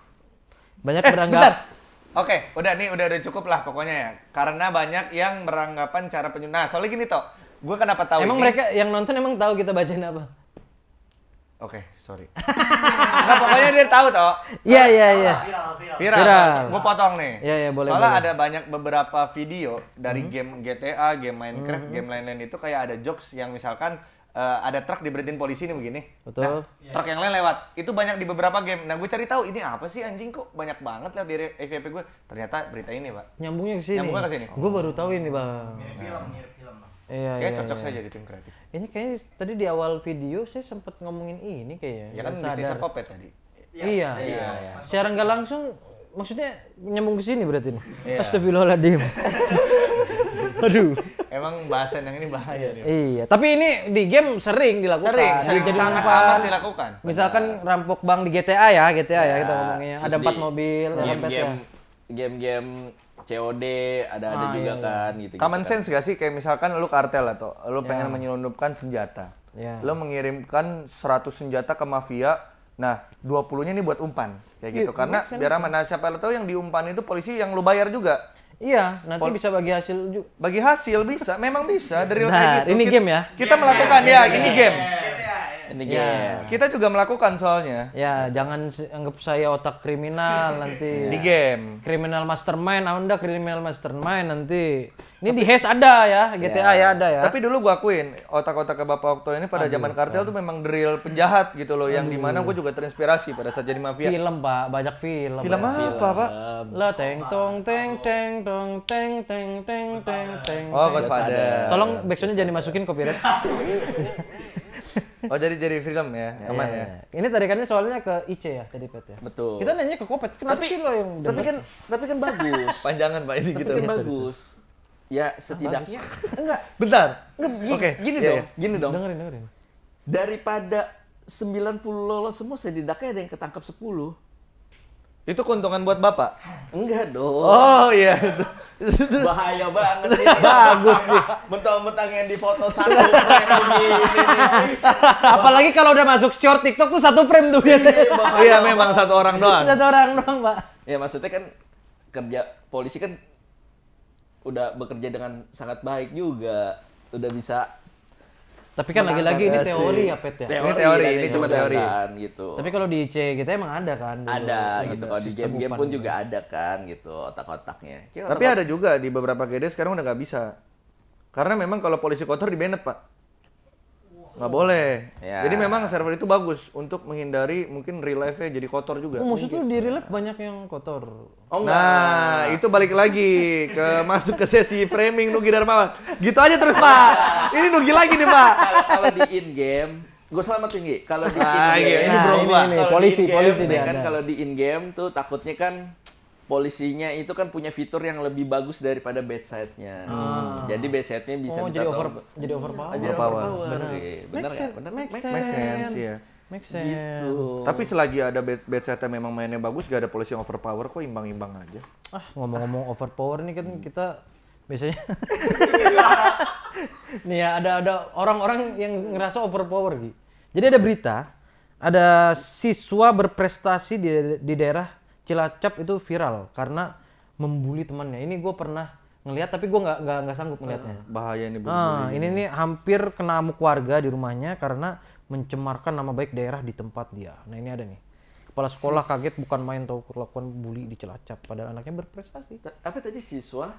Banyak eh, beranggap. Oke, udah nih udah udah cukup lah pokoknya ya. Karena banyak yang beranggapan cara penyu. Nah, Soalnya gini toh, gue kenapa tahu? Emang ini? mereka yang nonton emang tahu kita bacain apa? Oke, sorry. nah, pokoknya dia tahu toh. Iya iya iya. Viral viral. Viral. viral. Gue potong nih. Iya iya boleh. Soalnya boleh. ada banyak beberapa video dari hmm. game GTA, game Minecraft, hmm. game lain-lain itu kayak ada jokes yang misalkan uh, ada truk diberitin polisi nih begini. Betul. Nah, yeah. truk yang lain lewat. Itu banyak di beberapa game. Nah, gue cari tahu ini apa sih anjing kok banyak banget lah dari FVP gue. Ternyata berita ini, Pak. Nyambungnya ke sini. Nyambungnya ke sini. Oh. Gue baru tahu ini, Bang. Mirip film, mirip Iya, kayaknya iya, cocok iya. saya jadi tim kreatif. Ini kayaknya tadi di awal video saya sempat ngomongin ini kayaknya. Ya kan bisnis kopet tadi. Ya, iya. Iya. iya. iya. Secara nggak langsung maksudnya nyambung ke sini berarti nih. Iya. Astagfirullahaladzim. Aduh. Emang bahasan yang ini bahaya nih. Iya, tapi ini di game sering dilakukan. Sering, sering jadi sangat dilakukan. Misalkan Pada... rampok bank di GTA ya, GTA ya, ya kita iya. ngomongnya. Ada empat mobil, ya. game, game, game game COD ada ada ah, juga iya, iya. kan gitu. Common gitu, sense kan. gak sih kayak misalkan lu kartel atau lu yeah. pengen menyelundupkan senjata. Yeah. Lu mengirimkan 100 senjata ke mafia. Nah, 20-nya ini buat umpan. Kayak yeah, gitu karena biar aman nah, siapa lu tahu yang diumpan itu polisi yang lu bayar juga. Iya, nanti Pol bisa bagi hasil juga. Bagi hasil bisa, memang bisa dari nah, gitu. ini game ya. Kita yeah, melakukan yeah, ya, yeah, ini iya. game the iya. game. Iya. Kita juga melakukan soalnya. Ya, jangan anggap saya otak kriminal nanti. Di game. Kriminal mastermind, Anda ah, kriminal mastermind nanti. Ini Tapi, di HES ada ya, GTA ya. ya ada ya. Tapi dulu gua akuin, otak-otak ke Bapak Okto ini pada zaman kartel iya. tuh memang drill penjahat gitu loh, yang dimana gue juga terinspirasi pada saat jadi mafia. Film, Pak, banyak film. Film ya. apa, Pak? Lah teng tong teng teng tong teng teng teng teng teng. Oh, Godfather. Tolong backsoundnya jangan dimasukin copyright. oh jadi jadi film ya, iya, iya, ya aman ya, ya. ini tarikannya soalnya ke IC ya tadi Pet ya betul kita nanya ke Kopet kenapa tapi, sih lo yang tapi kan tapi kan bagus panjangan pak ini tapi gitu. kan bagus ya setidaknya enggak bentar enggak, gini, okay. gini yeah, dong yeah. gini dong dengerin dengerin daripada sembilan puluh lolos semua saya setidaknya ada yang ketangkap sepuluh. Itu keuntungan buat Bapak? Enggak dong. Oh iya. Bahaya banget nih. Bagus nih. Mentang-mentang yang di foto satu frame begini. Apalagi kalau udah masuk short TikTok tuh satu frame tuh biasanya. Iya, iya memang satu orang doang. Satu orang doang, Pak. Ya maksudnya kan kerja polisi kan udah bekerja dengan sangat baik juga. Udah bisa tapi kan lagi-lagi ini eh, teori ya Pet ya. Teori, ini teori, iya, ini iya, cuma teori. Kan, gitu. Tapi kalau di C kita gitu emang ada kan. Dulu. Ada gitu. Kalau di game-game pun gitu. juga ada kan gitu otak-otaknya. Tapi ada juga di beberapa GD sekarang udah nggak bisa. Karena memang kalau polisi kotor di banned, Pak nggak boleh. Ya. Jadi memang server itu bagus untuk menghindari mungkin relive nya jadi kotor juga. Oh, maksud lu di relive banyak yang kotor. Oh, enggak. Nah, itu balik lagi ke masuk ke sesi framing Nugi Darmawan. Gitu aja terus, Pak. Ini Nugi lagi nih, Pak. Kalau di in game Gue selamat tinggi. Kalau di in game, ah, iya. nah, ini bro ini, ini, polisi, polisi dia. Kan kalau di in game kan tuh takutnya kan polisinya itu kan punya fitur yang lebih bagus daripada bedside-nya. Hmm. Jadi bedside-nya bisa oh, minta jadi over, tolong. jadi overpower. Jadi overpower. Benar. Benar ya? Benar. Make, make, make sense. ya. Make gitu. sense. Gitu. Tapi selagi ada bed bedside memang mainnya bagus, gak ada polisi yang overpower kok imbang-imbang aja. Ah, ngomong-ngomong overpower nih kan kita biasanya Nih ya, ada ada orang-orang yang ngerasa overpower gitu. Jadi ada berita ada siswa berprestasi di, di daerah Cilacap itu viral karena membuli temannya. Ini gue pernah ngelihat tapi gue nggak nggak sanggup ngelihatnya. Ah, bahaya ini bully. Ah, ini nih hampir kena amuk warga di rumahnya karena mencemarkan nama baik daerah di tempat dia. Nah ini ada nih kepala sekolah kaget bukan main tahu perlakuan bully di Cilacap padahal anaknya berprestasi. tapi tadi siswa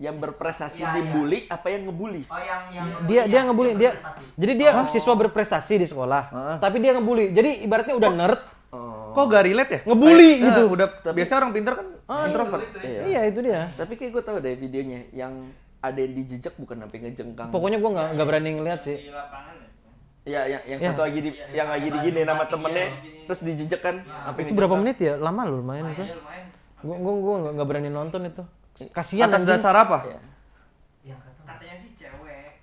yang iya, berprestasi ya, dibully iya. ya. apa yang ngebully? Oh, yang, yang dia dia ngebully dia. Ya, jadi dia oh. siswa berprestasi di sekolah, uh. tapi dia ngebully. Jadi ibaratnya udah oh. nerd Oh. Kok gak relate ya? Ngebully Kayak, gitu. Uh, udah tapi, biasanya orang pintar kan oh, introvert. Iya, iya. iya, itu dia. Tapi kayak gue tau deh videonya yang ada yang dijejak bukan sampai ngejengkang. Pokoknya gue nggak nggak berani ngeliat sih. Di lapangan ya. Iya, yang yang ya. satu lagi di ya, yang lagi iya, digini nama temennya terus dijejak kan. Ya. Itu berapa menit ya? Lama loh lumayan itu. Gue gue gue nggak berani nonton itu. Kasihan atas dasar apa? Ya. Katanya sih cewek.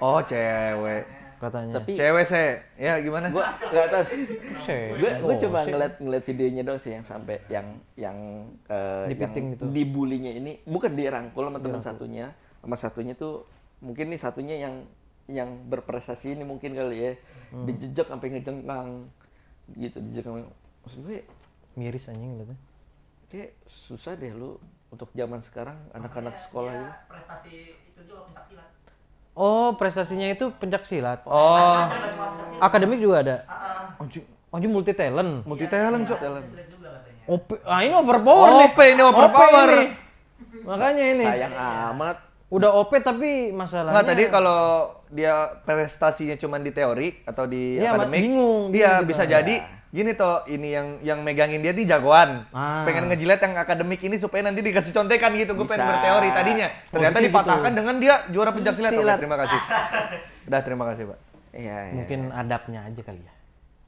Oh, cewek katanya. Tapi cewek saya, ya gimana? Gua nggak atas. Gue gue coba ngeliat ngeliat videonya dong sih yang sampai yang yang uh, Dipiting yang gitu. dibulinya ini bukan dirangkul sama teman satunya, sama satunya tuh mungkin nih satunya yang yang berprestasi ini mungkin kali ya hmm. dijejak sampai ngejengkang gitu dijengkang maksud gue miris anjing gitu kayak susah deh lu untuk zaman sekarang anak-anak sekolah gitu prestasi itu juga puncak Oh, prestasinya itu pencak silat. Oh. Akademik juga ada. Oh uh-uh. Onji multi talent. Multi talent, iya, Cok. OP. Ah, ini overpower nih. OP ini overpower. Makanya ini. Sayang amat. Udah OP tapi masalahnya. Nah, tadi kalau dia prestasinya cuma di teori atau di ya, akademik, bingung, iya gitu. bisa jadi iya. gini toh ini yang yang megangin dia nih jagoan. Ah. Pengen ngejilat yang akademik ini supaya nanti dikasih contekan gitu. Gue pengen berteori tadinya. Ternyata dipatahkan gitu. dengan dia juara pencaksilat. Oke, terima kasih. Udah, terima kasih, Pak. Iya, ya, Mungkin ya. adabnya aja kali ya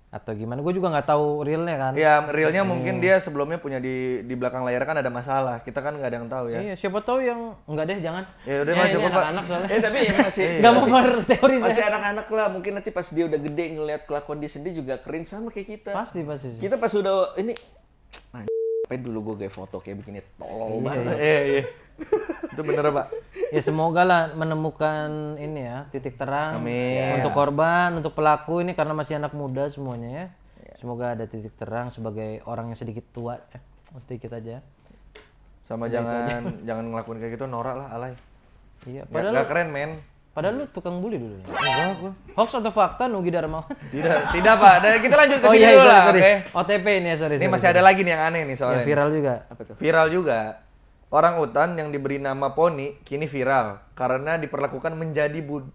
atau gimana gue juga nggak tahu realnya kan ya realnya hmm. mungkin dia sebelumnya punya di di belakang layar kan ada masalah kita kan nggak ada yang tahu ya iya siapa tahu yang nggak deh jangan ya udah ya, cukup anak, anak soalnya ya, tapi ya masih iya, nggak mau berteori masih anak-anak lah mungkin nanti pas dia udah gede ngeliat kelakuan dia sendiri juga keren sama kayak kita pasti pasti kita pas udah ini pengen dulu gue kayak foto kayak begini tolol iya, banget. Iya. iya, iya. Itu bener Pak. Ya semoga lah menemukan ini ya titik terang Amin. untuk korban, untuk pelaku ini karena masih anak muda semuanya ya. Semoga ada titik terang sebagai orang yang sedikit tua ya. Sedikit aja. Sama ya, jangan jangan ngelakuin kayak gitu norak lah alay. Iya, padahal gak, gak keren men. Padahal lu tukang bully dulu ya? Enggak, iya, gua. Hoax atau fakta Nugi Darmawan? Tidak, tidak Pak. Dan kita lanjut ke oh, sini iya, dulu iya, lah, oke? Okay? OTP ini ya, sorry. Ini sorry, masih sorry. ada lagi nih yang aneh nih soalnya. Yang viral ini. juga. Apa tuh? Viral juga. Orang utan yang diberi nama Pony kini viral karena diperlakukan menjadi bud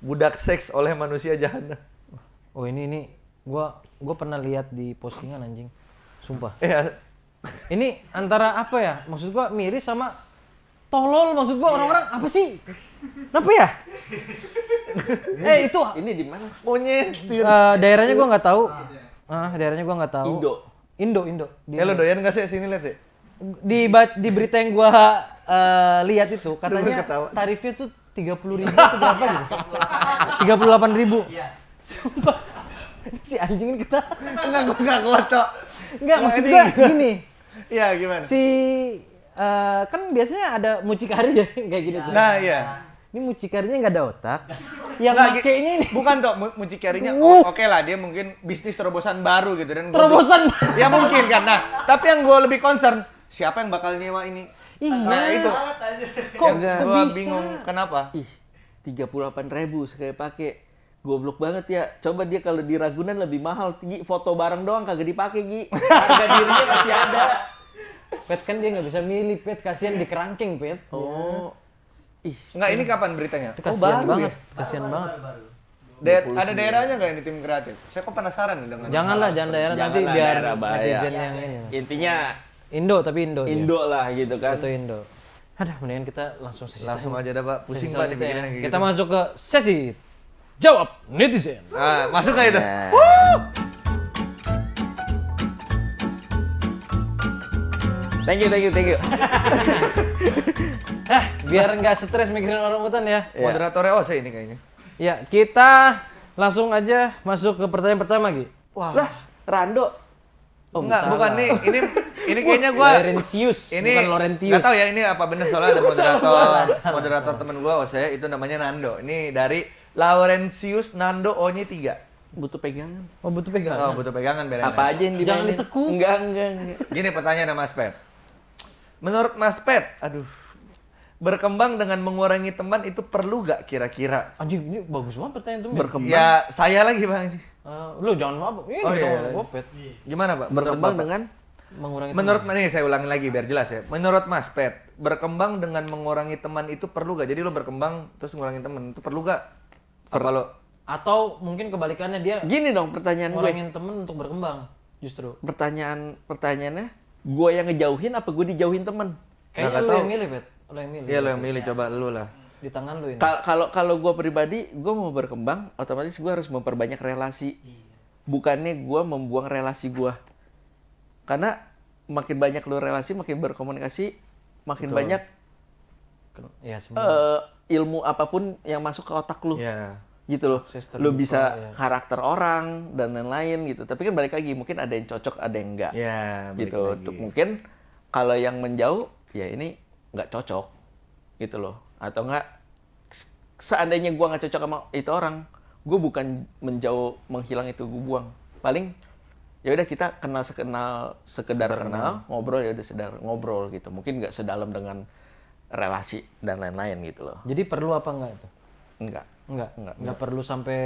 budak seks oleh manusia jahanam. Oh ini ini gua gua pernah lihat di postingan anjing. Sumpah. Iya. ini antara apa ya? Maksud gua miris sama tolol maksud gua iya. orang-orang apa sih? Kenapa ya? eh itu ini di mana? Monyet. Gitu. Eh, daerahnya gua nggak tahu. Ah, ah, daerahnya gua nggak tahu. Indo. Indo, Indo. Di ya lo doyan nggak sih sini lihat sih? Di di berita yang gua eh, lihat itu katanya tarifnya tuh tiga puluh ribu atau berapa gitu? Tiga puluh delapan ribu. Iya. Sumpah. Si anjing ini kita. Enggak, gua nggak kuat Enggak, nah, maksud gua gini. Iya, gimana? Si uh, kan biasanya ada mucikari ya kayak gini Nah, tuh. Nah, iya. Ini mucikarinya nggak ada otak. yang nah, makainya ini bukan toh mucikarinya uh. oke okay lah dia mungkin bisnis terobosan baru gitu dan terobosan gua, ya mungkin kan nah tapi yang gue lebih concern siapa yang bakal nyewa ini nah, Iya. Nah, itu. Kok ya, gue bingung kenapa? Ih, tiga puluh delapan ribu sekali pakai. Goblok banget ya. Coba dia kalau di Ragunan lebih mahal. Gi, foto bareng doang kagak dipakai, Gi. Harga dirinya masih ada. Pet kan dia nggak bisa milih, Pet. Kasihan di kerangking, Pet. Oh. Iya. Ih. Nggak ini kapan beritanya? Itu oh, baru ya? banget. Ya? Kasihan banget. Daer ada daerahnya nggak ini tim kreatif? Saya kok penasaran ya dengan Janganlah jangan daerah nanti biar netizen ya, yang ini. Intinya Indo tapi Indo. Indo dia. lah gitu kan. Satu Indo. Ada, mendingan kita langsung sesi Langsung aja dah, Pak. Pusing Pak di pikiran gitu. Kita masuk ke sesi jawab netizen. Ah, masuk ke itu? Yeah. Woo! Thank you, thank you, thank you. Hah, eh, biar nggak stres mikirin orang hutan ya. Yeah. Moderatornya Ose oh, ini kayaknya. Ya, kita langsung aja masuk ke pertanyaan pertama, Gi. Wah. Lah, Rando. Oh, Enggak, bukan nih. Ini ini kayaknya gua Laurentius, ini, bukan Laurentius. Enggak tahu ya ini apa benar soalnya ada moderator. moderator teman gua Ose oh, itu namanya Nando. Ini dari Laurentius Nando O-nya 3 butuh pegangan. Oh, butuh pegangan. Oh, butuh pegangan berarti. Apa aja yang dibangin? Jangan ditekuk. Enggak, enggak, enggak. Gini pertanyaan sama Mas Pep. Menurut Mas Pet, aduh berkembang dengan mengurangi teman itu perlu gak kira-kira? Anjing ini bagus banget pertanyaan teman. Berkembang. Ya saya lagi bang. Uh, lu jangan apa? Iya, ini oh, gitu iya, iya. Pet. Iya. Gimana pak? Berkembang dengan mengurangi teman? menurut nah, saya ulangi lagi biar jelas ya menurut Mas Pet berkembang dengan mengurangi teman itu perlu gak jadi lo berkembang terus mengurangi teman itu perlu gak per apa lo atau mungkin kebalikannya dia gini dong pertanyaan gue teman untuk berkembang justru pertanyaan pertanyaannya gue yang ngejauhin apa gue dijauhin temen? Kayaknya lu tahu. yang milih, Bet. Lu yang milih. Iya, lu yang milih. Ya. Coba lu lah. Di tangan lu ini. Kalau kalau gue pribadi, gue mau berkembang, otomatis gue harus memperbanyak relasi. Iya. Bukannya gue membuang relasi gue. Karena makin banyak lu relasi, makin berkomunikasi, makin Betul. banyak ya, Uh, ilmu apapun yang masuk ke otak lu. Yeah gitu loh. lo lu bisa ya. karakter orang dan lain-lain gitu. Tapi kan balik lagi mungkin ada yang cocok, ada yang enggak. Ya, gitu. Lagi. Mungkin kalau yang menjauh ya ini nggak cocok gitu loh. Atau enggak seandainya gua nggak cocok sama itu orang, gua bukan menjauh menghilang itu gua buang. Paling ya udah kita kenal sekenal sekedar kenal, kenal, ngobrol ya udah sedar ngobrol gitu. Mungkin nggak sedalam dengan relasi dan lain-lain gitu loh. Jadi perlu apa enggak itu? Enggak. Enggak, enggak, enggak perlu sampai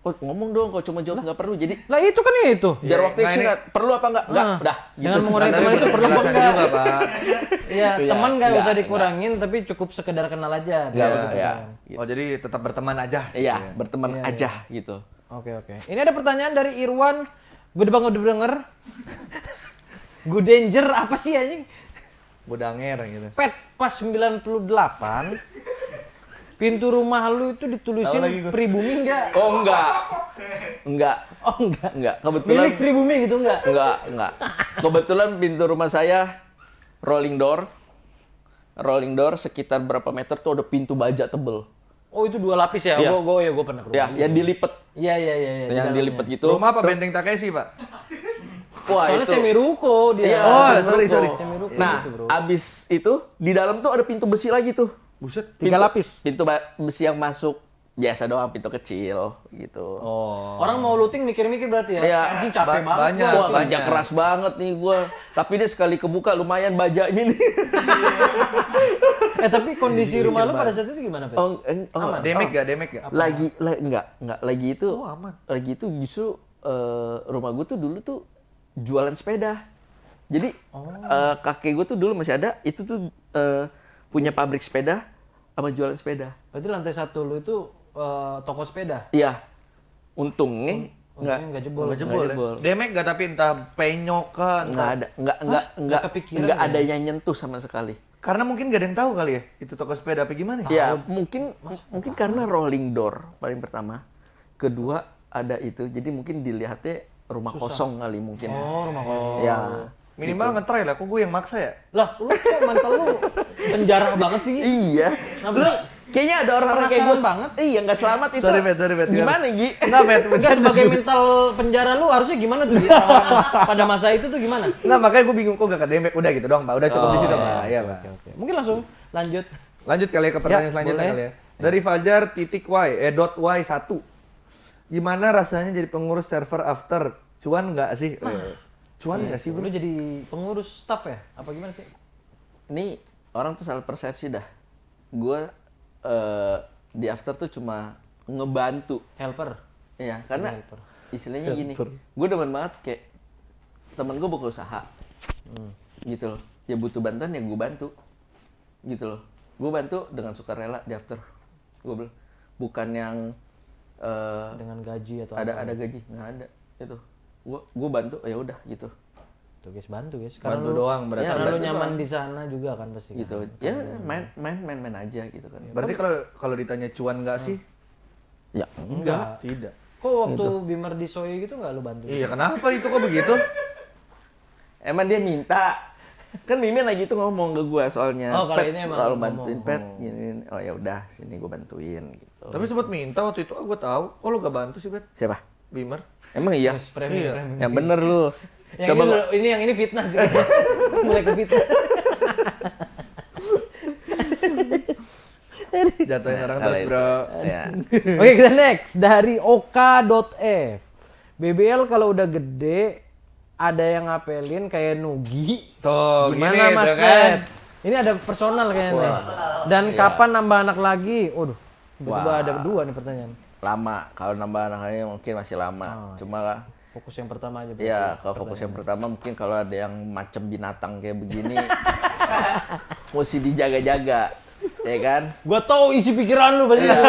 Oh, ngomong dong kalau cuma jawab nggak perlu jadi lah itu kan ya itu biar yeah. waktu itu nah, ini... perlu apa enggak enggak nah, udah gitu. jangan mengurangi nah, teman itu perlu apa enggak juga, ya, teman enggak usah dikurangin enggak. tapi cukup sekedar kenal aja Iya, gitu. iya. oh jadi tetap berteman aja iya ya. berteman ya, aja ya. gitu oke oke ini ada pertanyaan dari Irwan gue udah udah denger gue danger apa sih anjing Budanger gitu. Pet pas 98 Pintu rumah lu itu ditulisin pribumi enggak? Oh enggak. Enggak. Oh enggak. Enggak. Kebetulan milik pribumi gitu enggak? Enggak, enggak. Kebetulan pintu rumah saya rolling door. Rolling door sekitar berapa meter tuh ada pintu baja tebel. Oh itu dua lapis ya? Gue iya. gue ya gue pernah ke Ya, yang dilipet. Iya iya iya. Ya, yang dilipet gitu. Rumah apa benteng Takeshi pak? Wah, Soalnya itu. ruko dia. Iya, oh, semiruko. sorry sorry. ruko. Nah, itu, abis itu di dalam tuh ada pintu besi lagi tuh Buset, tiga pintu, lapis. Pintu besi yang masuk biasa doang pintu kecil gitu. Oh. Orang mau looting mikir-mikir berarti ya. Iya. Anjing capek ba banget. Banyak, gua banyak. kerja keras banget nih gua. tapi dia sekali kebuka lumayan bajanya nih. eh tapi kondisi iya, rumah lu pada saat itu gimana, Pak? Oh, eh, oh, aman. Demek oh. gak? Demek gak? Lagi la enggak, enggak. Lagi itu oh, aman. Lagi itu justru uh, rumah gua tuh dulu tuh jualan sepeda. Jadi oh. uh, kakek gua tuh dulu masih ada, itu tuh uh, punya pabrik sepeda sama jualan sepeda. Berarti lantai satu lu itu uh, toko sepeda? Iya. Untungnya Enggak, enggak jebol. Enggak jebol. jebol. Ya. Demek enggak tapi entah penyok kan Enggak ada, enggak enggak Hah? enggak kepikiran. Enggak ya? ada yang nyentuh sama sekali. Karena mungkin gak ada yang tahu kali ya, itu toko sepeda apa gimana? Ya, Tahu. mungkin Mas, mungkin tahu. karena rolling door paling pertama. Kedua ada itu. Jadi mungkin dilihatnya rumah Susah. kosong kali mungkin. Oh, rumah kosong. Ya. Minimal gitu. ngetrail lah, kok gue yang maksa ya? Lah, lu kok mantel lu penjara banget sih? Iya. Nah, lu, kayaknya ada orang-orang kayak gue banget. Iya, nggak selamat itu. Sorry, bet, sorry, Gimana, Gi? Nggak, bet. Nggak, sebagai mental penjara lu harusnya gimana tuh? Gitu? Pada masa itu tuh gimana? nah makanya gue bingung kok gak ke Udah gitu dong, Pak. Udah cukup oh, di situ, Pak. Iya, iya Pak. Mungkin langsung lanjut. Lanjut kali ya ke pertanyaan ya, selanjutnya boleh. kali ya. Dari Fajar titik Y, eh dot Y satu, Gimana rasanya jadi pengurus server after? Cuan nggak sih? Ah cuan iya, nggak sih iya. bro? Lu jadi pengurus staff ya? Apa gimana sih? Ini orang tuh salah persepsi dah. Gue uh, di after tuh cuma ngebantu. Helper. Iya, karena Helper. istilahnya gini. Gue demen banget kayak temen gue buka usaha. Hmm. Gitu loh. Ya butuh bantuan ya gue bantu. Gitu loh. Gue bantu dengan sukarela di after. Gue bilang bukan yang uh, dengan gaji atau ada apa? ada gaji nggak ada itu gue bantu ya udah gitu tuh guys bantu guys karena bantu lu, doang berarti ya, karena lu nyaman di sana juga kan pasti gitu kan? ya main main main main aja gitu kan berarti kalau kalau ditanya cuan nggak hmm. sih ya enggak, enggak. tidak kok waktu gitu. bimmer di soy gitu nggak lu bantu iya kenapa itu kok begitu emang dia minta kan Mimin lagi itu ngomong ke gue soalnya oh, kalau ini emang kalau bantuin ngomong. pet gini oh ya udah sini gue bantuin gitu tapi sempat minta waktu itu oh, gue tahu kok oh, gak bantu sih pet siapa bimmer Emang iya? Premi, iya. Premi. Yang bener lu. Yang Coba ini, ini yang ini fitnah sih. Mulai ke fitnah. Jatuhin orang nah, terus, Bro. Ya. Oke, kita next dari oka.f. BBL kalau udah gede ada yang ngapelin kayak Nugi. Tuh, gimana gini, Mas kan? Pet? Kan? Ini ada personal kayaknya. Dan yeah. kapan nambah anak lagi? Waduh, tiba ada dua nih pertanyaan lama kalau nambah anaknya mungkin masih lama oh, iya. cuma lah fokus yang pertama aja iya, ya kalau fokus yang pertama mungkin kalau ada yang macam binatang kayak begini mesti dijaga-jaga ya kan gua tahu isi pikiran lu pasti iya.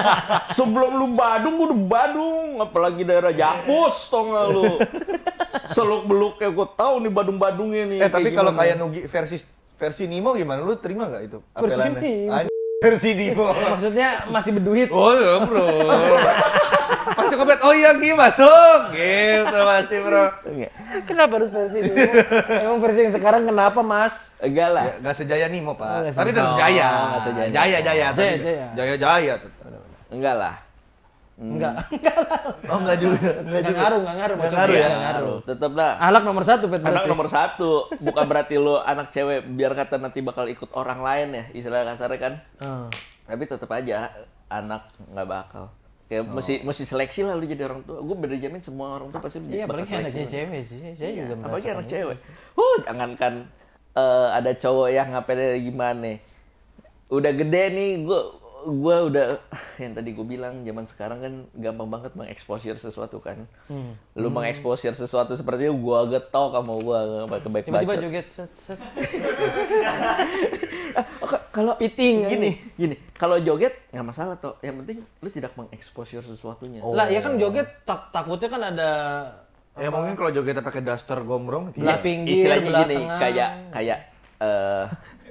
sebelum lu badung gua udah badung apalagi daerah jakus tau gak lu seluk beluk kayak gua tahu nih badung badungnya nih eh tapi kalau kayak Nugi versi versi Nimo gimana lu terima gak itu versi Nimo versi Dipo. Eh, maksudnya masih berduit. Oh, iya, bro. masuk kompet. Oh iya, gini masuk. Gitu pasti, Bro. Iya. Kenapa harus versi Dipo? Emang versi yang sekarang kenapa, Mas? Enggak lah. Ya, sejaya nih, mau Pak. Tapi oh, tetap jaya. jaya. Jaya, jaya. Jaya, jaya. Jaya, jaya. Enggak lah. Hmm. Enggak, enggak Oh, enggak juga. Enggak, enggak juga. ngaruh, enggak ngaruh. Enggak ngaruh ya, enggak ngaruh. Tetap lah. Anak nomor satu, Pet. Anak nomor satu. Bukan berarti lu anak cewek biar kata nanti bakal ikut orang lain ya, istilah kasarnya kan. Hmm. Tapi tetap aja anak nggak bakal. Kayak oh. mesti mesti seleksi lah lu jadi orang tua. Gue beda jamin semua orang tua pasti iya, bakal seleksi. Iya, apalagi anak cewek sih. Saya iya. juga Apalagi anak cewek. Huh, jangankan uh, ada cowok yang ngapain gimana. Udah gede nih, gue gue udah yang tadi gue bilang zaman sekarang kan gampang banget mengeksposir sesuatu kan hmm. lu hmm. mengeksposir sesuatu seperti itu gue getok kamu gue nggak pakai back tiba-tiba joget set set ah, kalau piting kan? gini gini kalau joget nggak masalah toh yang penting lu tidak mengeksposir sesuatunya oh. lah ya kan joget tak takutnya kan ada ya apa? mungkin kalau jogetnya pakai daster gombrong belah iya. pinggir istilahnya belah gini kayak kayak uh,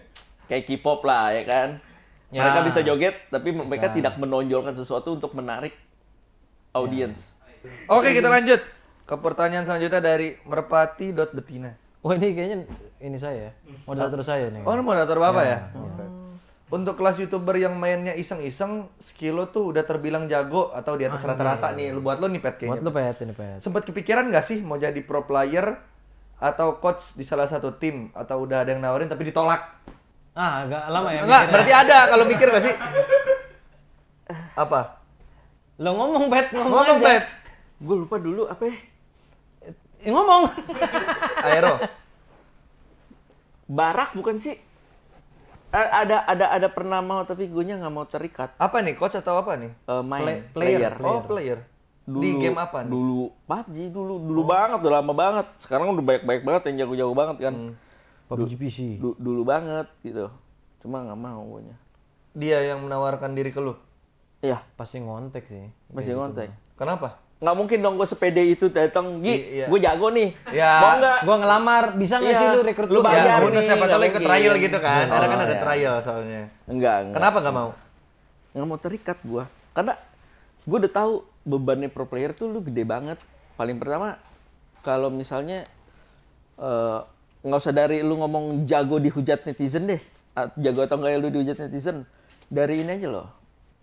kayak K-pop lah ya kan Ya. Mereka bisa joget, tapi mereka tidak menonjolkan sesuatu untuk menarik audiens. Ya. Oke, kita lanjut ke pertanyaan selanjutnya dari Merpati merpati.betina. Wah, oh, ini kayaknya ini saya, ya, moderator saya nih. Oh, ini moderator Bapak ya? ya? Oh. Untuk kelas YouTuber yang mainnya iseng-iseng, lo tuh udah terbilang jago atau di atas ah, rata-rata iya. nih. Lu buat lo nih, Pet, kayaknya. Buat lo, Pet, ini, Pet. Sempat kepikiran gak sih mau jadi pro player atau coach di salah satu tim atau udah ada yang nawarin tapi ditolak? Ah, agak lama ya. Enggak, mikirnya. berarti ada kalau mikir gak sih? Apa? Lo ngomong, Bet. Ngomong, ngomong aja. Bet. Gue lupa dulu apa ya? Eh, ngomong. Aero. Barak bukan sih? ada ada ada pernah mau tapi gue nya nggak mau terikat. Apa nih coach atau apa nih? Uh, main Play, player. player. Oh player. Dulu, di game apa nih? Dulu PUBG dulu dulu oh. banget udah lama banget. Sekarang udah banyak banyak banget yang jago-jago banget kan. Hmm PUBG PC. Du, dulu banget gitu. Cuma nggak mau pokoknya. Dia yang menawarkan diri ke lu? Iya. Pasti ngontek sih. pasti gitu ngontek. Gitu. Kenapa? Nggak mungkin dong gue sepede itu datang, Gi, iya. gue jago nih. Iya. Mau nggak? Gue ngelamar, bisa nggak iya. sih lu rekrut lu? Lu bayar ya, nih. Siapa tau lu ikut trial gitu kan. Oh, ada kan oh, ada iya. trial soalnya. Enggak, enggak. Kenapa nggak mau? Nggak mau terikat gue. Karena gue udah tahu bebannya pro player tuh lu gede banget. Paling pertama, kalau misalnya uh, nggak usah dari lu ngomong jago dihujat netizen deh ah, jago atau enggak ya lu dihujat netizen dari ini aja loh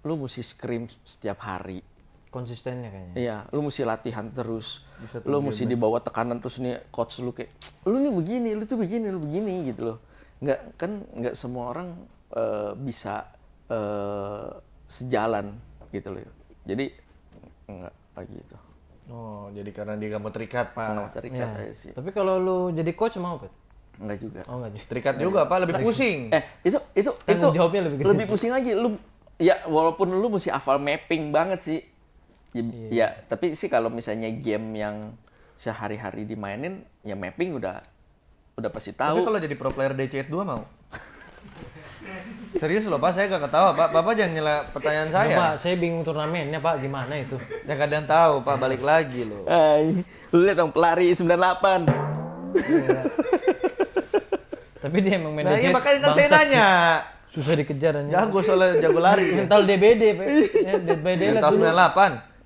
lu mesti scream setiap hari konsistennya kayaknya iya lu mesti latihan terus lu mesti dibawa tekanan terus nih coach lu kayak lu nih begini lu tuh begini lu begini gitu loh nggak kan nggak semua orang uh, bisa uh, sejalan gitu loh jadi nggak lagi itu Oh, jadi karena dia gak mau terikat, Pak. Gak mau terikat ya. aja sih. Tapi kalau lu jadi coach mau, Pak? Enggak juga. Oh, enggak juga. Terikat juga, Pak, lebih pusing. Eh, itu itu itu jawabnya lebih gede. Lebih pusing lagi lu ya walaupun lu mesti hafal mapping banget sih. Ya, yeah. ya tapi sih kalau misalnya game yang sehari-hari dimainin, ya mapping udah udah pasti tahu. Tapi kalau jadi pro player DCT 2 mau? Serius loh Pak, saya gak ketawa Pak. Bapak jangan nyela pertanyaan saya. Pak, saya bingung turnamennya Pak, gimana itu? Ya kadang tahu Pak, balik lagi loh. Hai, lu lihat dong pelari 98. Iya. Tapi dia emang manajer. Nah, iya makanya kan saya nanya. Susah dikejar aja. Jago soalnya jago lari. Mental DBD, Pak. DBD. lah. sembilan delapan. Mental 98.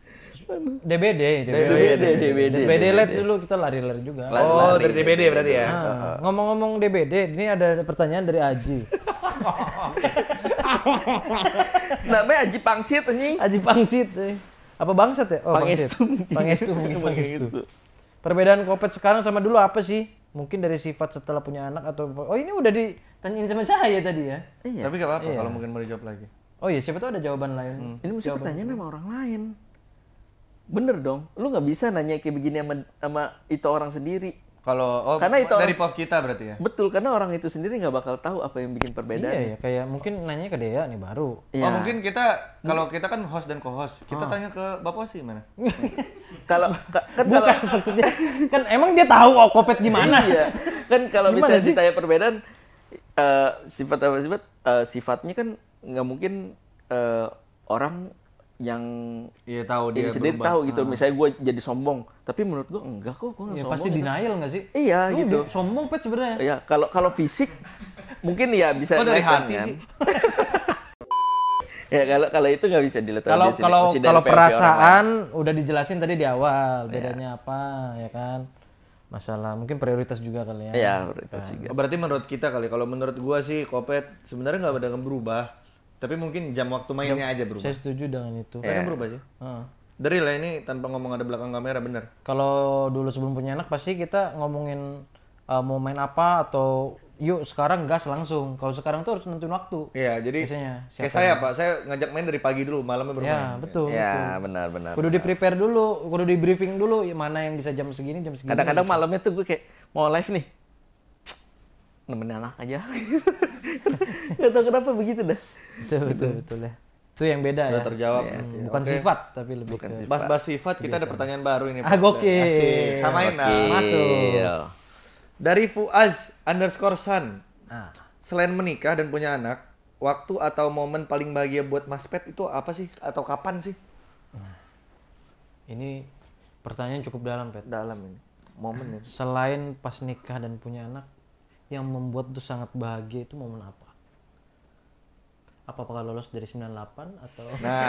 DBD, DBD, DBD, DBD, DBD DBD. dulu kita lari-lari juga. Oh, dari DBD berarti ya. Ngomong-ngomong DBD, ini ada pertanyaan dari Aji. Namanya Aji Pangsit anjing. Aji Pangsit. Eh. Apa bangsat ya? Oh, pangestu Pangestum. Pangestum. Perbedaan kopet sekarang sama dulu apa sih? Mungkin dari sifat setelah punya anak atau oh ini udah ditanyain sama saya tadi ya. Iya. Tapi gak apa-apa iya. kalau mungkin mau dijawab lagi. Oh iya, siapa tahu ada jawaban lain. Hmm. Ini mesti jawaban pertanyaan sama orang lain. Bener dong, lu nggak bisa nanya kayak begini sama, sama itu orang sendiri kalau oh, karena itu dari pop kita berarti ya. Betul, karena orang itu sendiri nggak bakal tahu apa yang bikin perbedaan. Iya ya, kayak mungkin nanya ke dia nih baru. Ya. Oh, mungkin kita kalau kita kan host dan co-host, kita oh. tanya ke Bapak sih gimana? kalau kan bukan kalo, maksudnya kan emang dia tahu oh, kopet gimana. Iya. Kan kalau misalnya sih? ditanya perbedaan uh, sifat apa sifat uh, sifatnya kan nggak mungkin uh, orang yang ya, tahu dia sendiri tahu gitu. Ah. Misalnya gue jadi sombong, tapi menurut gue enggak kok, gue ya, sombong. Pasti gitu. denial nggak sih? Iya Lu gitu. Sombong pet sebenarnya. Iya kalau kalau fisik mungkin ya bisa. Oh, dari hati kan? sih. ya kalau kalau itu nggak bisa dilihat kalau kalau kalau perasaan orang. udah dijelasin tadi di awal iya. bedanya ya. apa ya kan masalah mungkin prioritas juga kali ya. Iya, prioritas kan. juga. Oh, berarti menurut kita kali kalau menurut gue sih Kopet sebenarnya nggak ada yang berubah. Tapi mungkin jam waktu mainnya aja berubah. Saya setuju dengan itu. Kayaknya yeah. berubah sih. Uh. Dari lah ya, ini tanpa ngomong ada belakang kamera bener. Kalau dulu sebelum punya anak pasti kita ngomongin uh, mau main apa atau yuk sekarang gas langsung. Kalau sekarang tuh harus nentuin waktu. Iya, jadi biasanya. kayak saya, Pak. Saya ngajak main dari pagi dulu, malamnya bermain. Iya, iya, betul. Iya, benar benar. Kudu di prepare dulu, kudu di briefing dulu mana yang bisa jam segini, jam segini. Kadang-kadang malamnya tuh gue kayak mau live nih nemenin anak aja nggak tahu kenapa begitu dah betul betul gitu. betul ya itu yang beda Udah ya terjawab ya. bukan okay. sifat tapi lebih bukan ke bas bas sifat kita Biasa. ada pertanyaan baru ini ah gokil samain lah. masuk dari Fuaz underscore Sun. Ah. selain menikah dan punya anak waktu atau momen paling bahagia buat Mas Pet itu apa sih atau kapan sih ini pertanyaan cukup dalam Pet dalam ini momen ini. selain pas nikah dan punya anak yang membuat tuh sangat bahagia itu momen apa? Apa apakah lolos dari 98 atau Nah,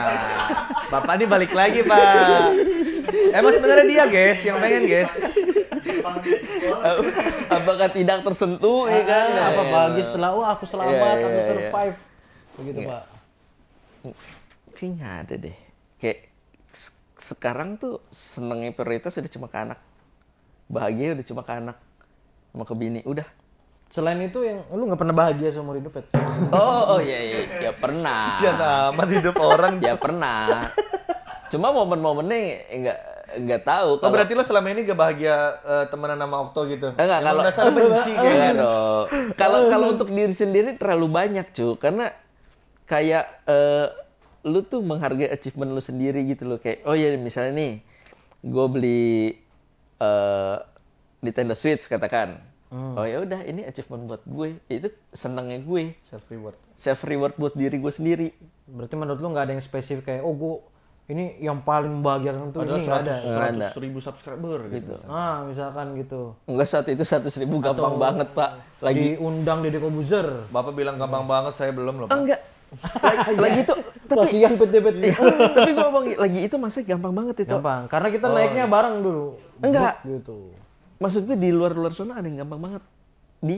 Bapak ini balik lagi, Pak. Emang sebenarnya dia, guys, yang pengen, guys. apakah tidak tersentuh ya ah, kan? Apa apa nah, bahagia setelah wah aku selamat, yeah, yeah, aku iya. survive. Yeah. Begitu, yeah. Pak. Kayaknya ada deh. Kayak sekarang tuh senengnya prioritas udah cuma ke anak. Bahagia udah cuma ke anak. Sama ke bini, udah Selain itu yang lu nggak pernah bahagia seumur hidup ya? Oh, oh iya iya ya pernah. siapa amat hidup orang. ya pernah. Cuma momen-momennya enggak enggak tahu. Oh, kalau... berarti lo selama ini gak bahagia uh, temenan sama Okto gitu? Enggak, kalau dasar benci kayak gitu. Kalau kalau untuk diri sendiri terlalu banyak, cu. Karena kayak uh, lu tuh menghargai achievement lu sendiri gitu loh kayak oh ya misalnya nih gue beli uh, Nintendo Switch katakan Hmm. Oh ya udah ini achievement buat gue. Itu senangnya gue. Self reward. Self reward buat diri gue sendiri. Berarti menurut lu nggak ada yang spesifik kayak oh gue ini yang paling bahagia tuh Adalah ini nggak ada. Seratus ribu subscriber gitu. gitu. Ah misalkan gitu. Enggak saat itu seratus ribu gampang banget pak. Lagi undang Deddy Kobuzer. Bapak bilang gampang hmm. banget saya belum loh. Pak. Enggak. Iya. Lagi, itu tapi kasihan PT-PT. Iya, tapi gue bang lagi itu masih gampang banget itu. Gampang. Karena kita oh. naiknya iya. bareng dulu. Enggak. Gitu maksud gue di luar-luar sana ada yang gampang banget di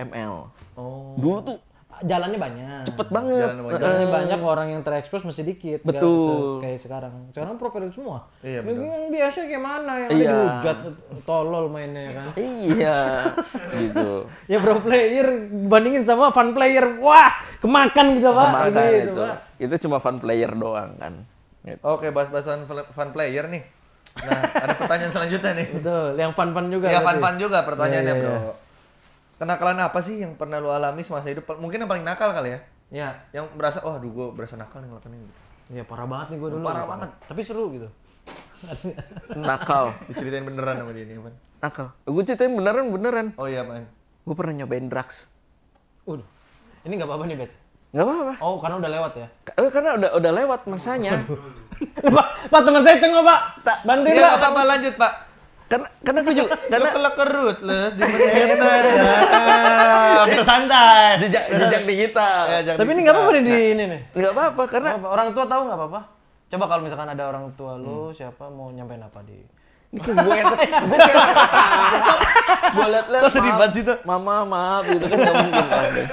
ML. Oh. Dulu tuh jalannya banyak. Cepet banget. Jalannya banyak, eh. banyak orang yang terekspos masih dikit. Betul. Se kayak sekarang. Sekarang profil semua. Iya, betul. Yang biasa kayak mana yang iya. dihujat tolol mainnya ya kan. Iya. gitu. ya pro player bandingin sama fun player. Wah, kemakan gitu, Pak. Kemakan gitu, gitu, itu. Pak. Itu cuma fun player doang kan. Gitu. Oke, bahas-bahasan fun player nih. Nah, ada pertanyaan selanjutnya nih. Betul, yang fun-fun juga. Ya, fun-fun juga pertanyaannya, yeah, yeah, yeah. Bro. Iya. Kenakalan apa sih yang pernah lu alami semasa hidup? Mungkin yang paling nakal kali ya? Ya. Yang berasa, oh aduh gue berasa nakal nih ngelakuin ini. Iya, parah banget nih gue dulu. Parah banget. Tapi seru gitu. nakal. Diceritain beneran sama dia nih, Man. Nakal. Gue ceritain beneran, beneran. Oh iya, Man. Gue pernah nyobain drugs. Udah. Ini gak apa-apa nih, Bet. Gak apa-apa. Oh, karena udah lewat ya? Eh, karena udah udah lewat masanya. pak, pak teman saya cengok pak. Bantuin iya, pak. Apa, apa lanjut pak? Karena karena aku juga karena kelak kerut les di meter ya. santai. Jejak jejak digital. Ya, Tapi ini nggak apa-apa di ini nih. Nggak apa-apa karena gak apa. orang tua tahu nggak apa-apa. Coba kalau misalkan ada orang tua lu hmm. siapa mau nyampein apa di ini boleh gue yang gue kayak gue liat liat sih tuh mama maaf gitu kan nggak mungkin kan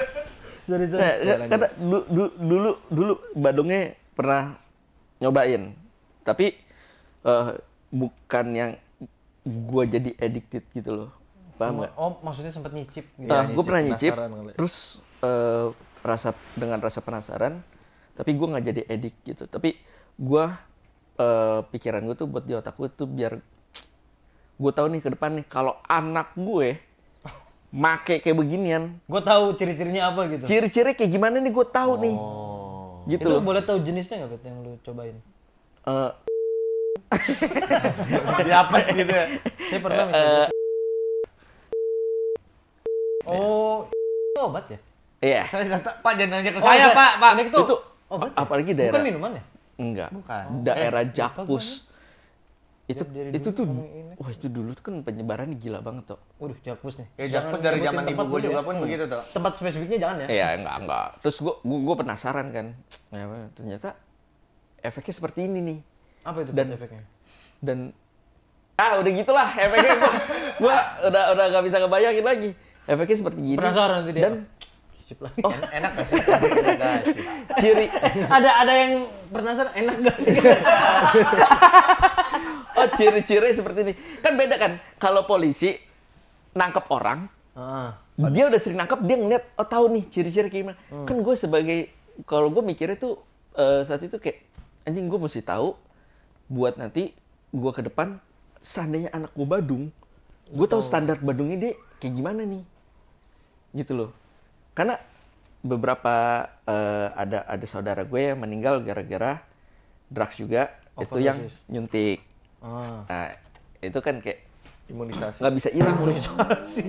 sorry, sorry. Nah, ya, karena dulu, dulu, dulu dulu Badungnya pernah nyobain, tapi uh, bukan yang gua jadi addicted gitu loh paham oh, nggak? Oh, maksudnya sempat nyicip? Gitu. ya, nah, gue pernah nyicip, terus uh, rasa dengan rasa penasaran, tapi gue nggak jadi edik gitu. Tapi gue uh, pikiran gue tuh buat di otak gue tuh biar gue tahu nih ke depan nih kalau anak gue make kayak beginian. Gue tahu ciri-cirinya apa gitu. Ciri-ciri kayak gimana nih gue tahu oh. nih. Gitu Itu boleh tahu jenisnya nggak yang lu cobain? Uh, Diapet gitu ya. Saya pernah eh, misalnya. Uh, oh, obat ya? Iya. Saya kata, Pak jangan nanya ke oh, saya, Pak, Pak. Itu, itu obat. Ya? Apalagi daerah. Bukan minuman ya? Enggak. Bukan. Daerah Jakpus itu dari itu tuh wah itu dulu tuh kan penyebaran gila banget iya, tuh. Waduh, jakpus nih. Ya jakpus dari zaman ibu gue juga pun begitu tuh. Tempat spesifiknya jangan ya. Iya, iya enggak enggak. Terus gue gue penasaran kan. Ya, ternyata efeknya seperti ini nih. Apa itu dan, efeknya? Dan ah udah gitulah efeknya gue, gue udah udah gak bisa kebayangin lagi. Efeknya seperti gini. Penasaran nanti dia. Dan cicip lagi. Oh. En enak gak sih? Ciri ada ada yang penasaran enak gak sih? oh ciri-ciri seperti ini kan beda kan kalau polisi nangkep orang ah. dia udah sering nangkep dia ngeliat oh tahu nih ciri-ciri kayak gimana hmm. kan gue sebagai kalau gue mikirnya tuh uh, saat itu kayak anjing gue mesti tahu buat nanti gue ke depan seandainya anak gue Badung gue tahu standar Badungnya dia kayak gimana nih gitu loh karena beberapa uh, ada ada saudara gue yang meninggal gara-gara drugs juga Overdosis. itu yang nyuntik ah. nah itu kan kayak imunisasi nggak bisa hilang imunisasi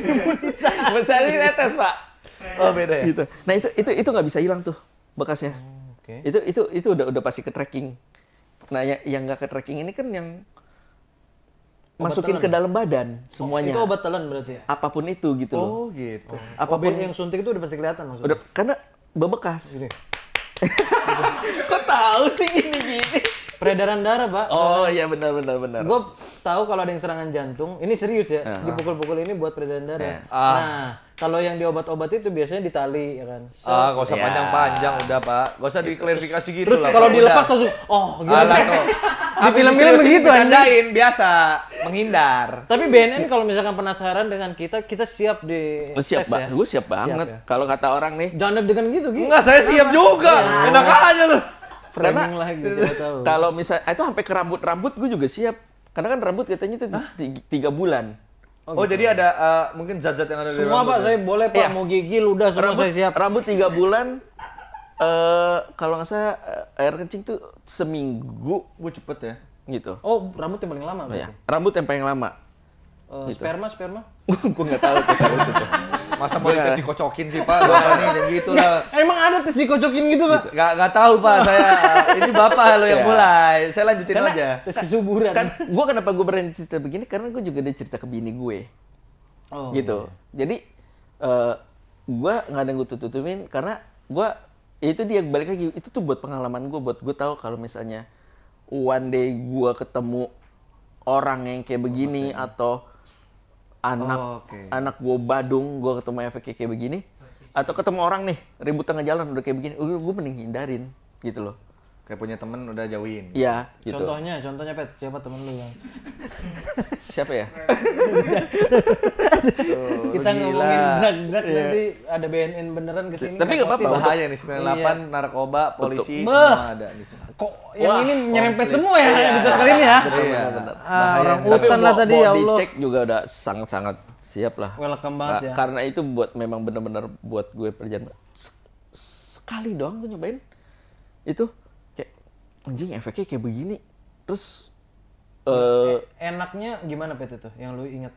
imunisasi misalnya netes pak oh beda ya gitu. nah itu itu itu nggak bisa hilang tuh bekasnya oh, okay. itu itu itu udah udah pasti ke tracking nah yang nggak ke tracking ini kan yang masukin ke dalam badan semuanya. Oh, itu obat telan berarti ya? Apapun itu gitu loh. Oh gitu. Oh. Apapun yang suntik itu udah pasti kelihatan maksudnya. Udah, karena bebekas. Gini. Gitu. Kok tahu sih gini-gini? peredaran darah pak oh iya benar benar benar gue tahu kalau ada yang serangan jantung ini serius ya uh-huh. dipukul-pukul ini buat peredaran darah yeah. Iya. uh. nah kalau yang diobat-obat itu biasanya ditali ya kan so, ah gak usah yeah. panjang-panjang udah pak gak usah gitu. diklarifikasi gitu terus lah kalau dilepas langsung oh gitu Alah, di film-film begitu andain biasa menghindar tapi BNN kalau misalkan penasaran dengan kita kita siap di oh, siap pak ya? gue siap banget ya? kalau kata orang nih jangan dengan gitu gitu enggak saya siap juga iya. enak aja loh karena lagi, gitu, tahu. kalau misalnya ah, itu sampai ke rambut-rambut gue juga siap. Karena kan rambut katanya itu Hah? tiga bulan. Oh, oh gitu. jadi ada uh, mungkin zat-zat yang ada Semua, di rambut. Semua Pak, ya? saya boleh Pak, ya. mau gigi udah semua rambut, saya siap. Rambut tiga bulan uh, kalau nggak salah eh, air kencing tuh seminggu. gue cepet ya. Gitu. Oh, rambut yang paling lama. Oh, ya. Rambut yang paling lama. Eh, gitu. Sperma, sperma? gue nggak tahu tuh. Tahu, tuh. Masa mau tes dikocokin sih pak, bapak nih dan gitu lah. Emang ada tes dikocokin gitu pak? nggak nggak tahu pak, saya ini bapak lo yang iya. mulai. Saya lanjutin karena, aja. Tes kesuburan. Kan, gue kenapa gue berani cerita begini? Karena gue juga ada cerita ke bini gue. Oh, gitu. Iya. Jadi uh, eh, gue nggak ada yang gue tutupin karena gue ya itu dia balik lagi itu tuh buat pengalaman gue buat gue tahu kalau misalnya one day gue ketemu orang yang kayak begini oh, okay. atau anak oh, okay. anak gue Badung gue ketemu efek kayak begini atau ketemu orang nih ribut tengah jalan udah kayak begini gue mending hindarin gitu loh kayak punya temen udah jauhin. Iya, gitu. Contohnya, contohnya Pet, siapa temen lu yang? siapa ya? Tuh, Kita gila. ngomongin drag-drag yeah. nanti ada BNN beneran kesini. Tapi nggak apa-apa. Bahaya nih 98 iya. narkoba, polisi Betul. semua ada di sini. Kok yang Wah, ini nyerempet semua ya Bisa iya. kali ini ya? Iya. Ah, orang hutan lah tadi ya Allah. dicek juga udah sangat-sangat siap lah. Welcome banget nah, ya. Karena itu buat memang benar-benar buat gue perjalanan sekali doang gue nyobain itu anjing efeknya kayak begini terus uh, e enaknya gimana pet itu yang lu inget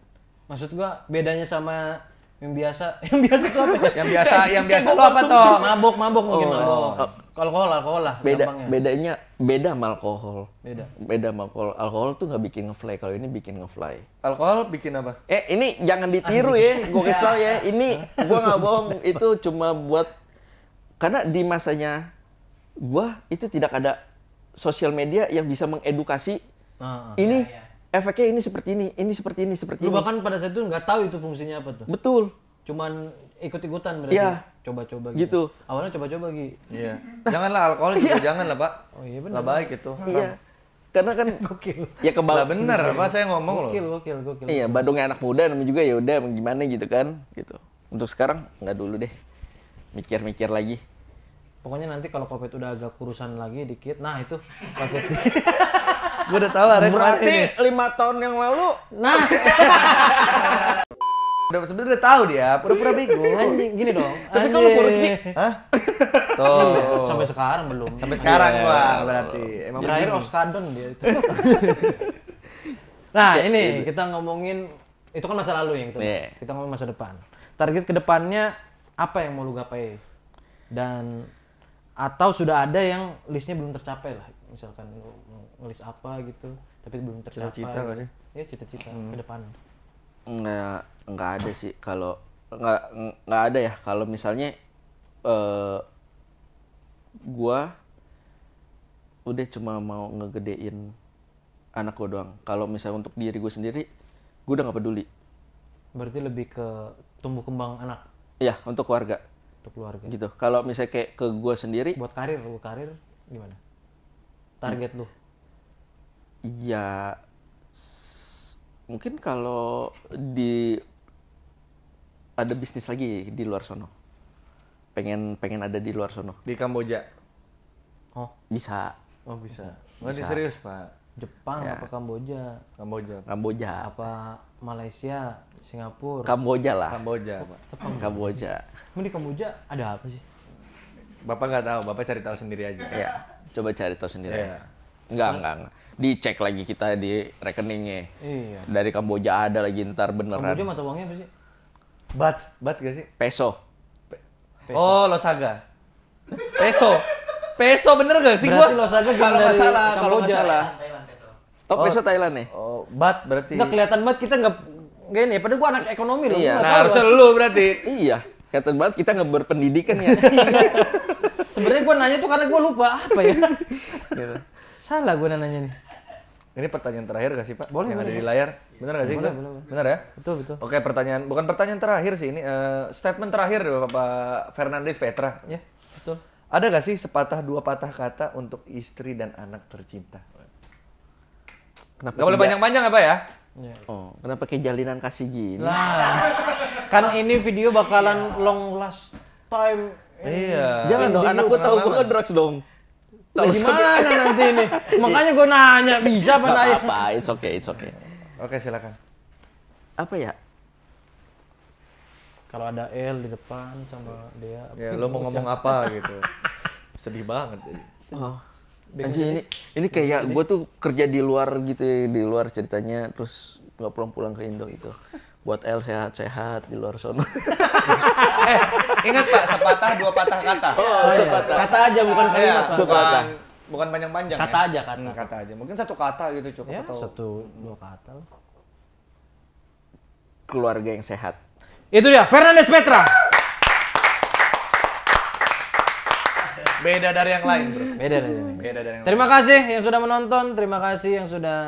maksud gua bedanya sama yang biasa yang biasa tuh apa yang biasa yang biasa lu apa tuh mabok mabok mungkin oh, mabok oh. alkohol alkohol lah beda gampangnya. bedanya beda sama alkohol beda beda sama alkohol alkohol tuh nggak bikin ngefly kalau ini bikin ngefly alkohol bikin apa eh ini jangan ditiru Anjir. ya gue kesel ya ini gua nggak bohong itu cuma buat karena di masanya gue itu tidak ada sosial media yang bisa mengedukasi uh, ini ya, ya. efeknya ini seperti ini, ini seperti ini, seperti Lu ini. bahkan pada saat itu nggak tahu itu fungsinya apa tuh. Betul. Cuman ikut-ikutan berarti. yeah. Coba-coba gitu. gitu. Awalnya coba-coba gitu. Iya. Janganlah alkohol juga iya. gitu, jangan Pak. Oh iya benar. Lah baik itu. Iya. Karena kan gokil. Ya kebal bener benar, Pak saya ngomong gokil, loh. Gokil, gokil, gokil. Iya, Badungnya anak muda namanya juga ya udah gimana gitu kan, gitu. Untuk sekarang nggak dulu deh. Mikir-mikir lagi pokoknya nanti kalau covid udah agak kurusan lagi dikit nah itu paket gue udah tahu hari berarti lima tahun yang lalu nah udah sebenarnya udah tahu dia pura-pura bego anjing gini dong tapi kalau kurus nih hah tuh ya? sampai sekarang belum sampai sekarang yeah. Iya. gua berarti emang terakhir oskadon dia itu nah iya, ini iya, kita ngomongin itu kan masa lalu yang itu yeah. kita ngomong masa depan target kedepannya apa yang mau lu gapai dan atau sudah ada yang listnya belum tercapai lah misalkan ngelis apa gitu tapi belum tercapai cita-cita gak ya cita-cita hmm. ke depan nggak nggak ada sih kalau nggak nggak ada ya kalau misalnya uh, gua udah cuma mau ngegedein anak gua doang kalau misalnya untuk diri gua sendiri gua udah nggak peduli berarti lebih ke tumbuh kembang anak Iya, untuk keluarga untuk keluarga gitu kalau misalnya kayak ke gue sendiri buat karir buat karir gimana target hmm. lu ya mungkin kalau di ada bisnis lagi di luar sono pengen pengen ada di luar sono di Kamboja oh bisa oh bisa nggak serius pak Jepang ya. apa Kamboja Kamboja Kamboja apa Malaysia Singapura. Kamboja lah. Kamboja. Tepang. Kamboja. Emang di Kamboja ada apa sih? Bapak nggak tahu, Bapak cari tahu sendiri aja. Iya, coba cari tahu sendiri. Iya. Enggak, enggak, enggak. Dicek lagi kita di rekeningnya. Iya. Dari Kamboja ada lagi ntar beneran. Kamboja mata uangnya apa sih? Bat, bat gak sih? Peso. Pe peso. Oh, Losaga. Peso. Peso bener gak sih berarti gua? Losaga kalau nggak salah, kalau nggak salah. Thailand, peso. Oh, peso Thailand nih. Oh, bat berarti. Nggak kelihatan banget kita nggak gini, padahal gue anak ekonomi loh. Iya. Nah, harusnya lu berarti. iya. Kata banget kita ngeberpendidikan ya. Iya. Sebenarnya gue nanya tuh karena gua lupa apa ya. gitu. Salah gue nanya nih. Ini pertanyaan terakhir gak sih Pak? Boleh. Yang boleh, ada di layar. Bener gak sih? Boleh, boleh, boleh. Bener ya? Betul, betul. Oke pertanyaan, bukan pertanyaan terakhir sih ini. Uh, statement terakhir dari Bapak Fernandes Petra. Ya, betul. Ada gak sih sepatah dua patah kata untuk istri dan anak tercinta? Kenapa gak boleh panjang-panjang apa ya? ya? Yeah. Oh, kenapa pakai jalinan kasih gini. Nah, kan ini video bakalan iya. long last time. Iya. Jangan dong, anakku tahu gue drugs dong. Nah, gimana nanti ini? Iya. Makanya gue nanya bisa apa nanya. Apa, it's okay, it's okay. Oke, silakan. Apa ya? Kalau ada L di depan sama dia. Ya, lo mau ngomong apa gitu? Sedih banget. Oh. Anjir ini ini kayak gue tuh kerja di luar gitu ya, di luar ceritanya terus nggak pulang-pulang ke Indo itu buat El sehat-sehat di luar sana. eh, ingat Pak, sepatah dua patah kata. Oh, oh iya. sepatah. Kata aja bukan iya, kalimat. Ah, iya. sepatah. Bukan, bukan panjang-panjang. Kata ya? aja kata. Hmm, kata aja. Mungkin satu kata gitu cukup ya, atau satu dua kata. Keluarga yang sehat. Itu dia Fernandes Petra. Beda dari yang lain, Bro. Beda dari yang Beda dari yang Terima kasih yang sudah menonton, terima kasih yang sudah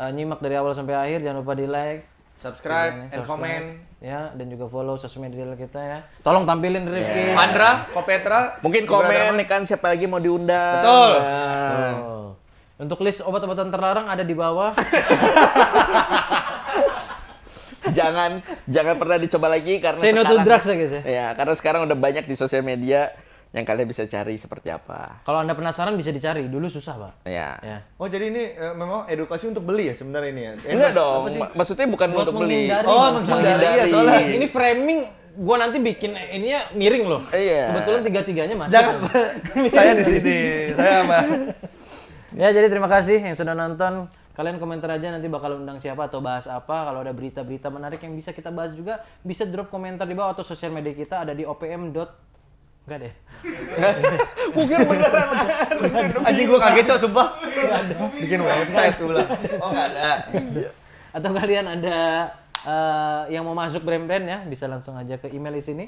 uh, nyimak dari awal sampai akhir. Jangan lupa di-like, subscribe, and komen comment ya dan juga follow sosmed media kita ya. Tolong tampilin Rifki. Yeah. Andra, Kopetra, mungkin komen kan siapa lagi mau diundang. Betul. Ya. Untuk list obat-obatan terlarang ada di bawah. jangan jangan pernah dicoba lagi karena Say no to drugs ya guys Ya, karena sekarang udah banyak di sosial media yang kalian bisa cari seperti apa. Kalau anda penasaran bisa dicari, dulu susah pak. Ya. ya. Oh jadi ini e, memang edukasi untuk beli ya sebenarnya ini ya? Eh, Enggak dong, maksudnya bukan Buat untuk beli. Oh menghindari, Ya, soalnya. Ini framing gue nanti bikin ininya miring loh. Iya. Kebetulan tiga-tiganya masih. Jangan, saya di sini, saya apa? Ya jadi terima kasih yang sudah nonton. Kalian komentar aja nanti bakal undang siapa atau bahas apa. Kalau ada berita-berita menarik yang bisa kita bahas juga, bisa drop komentar di bawah atau sosial media kita ada di opm. Enggak deh. Mungkin beneran Anjing gua kaget cok sumpah. Bikin website tuh lah. Oh enggak ada. Iya. Atau kalian ada uh, yang mau masuk brand-brand ya bisa langsung aja ke email di sini.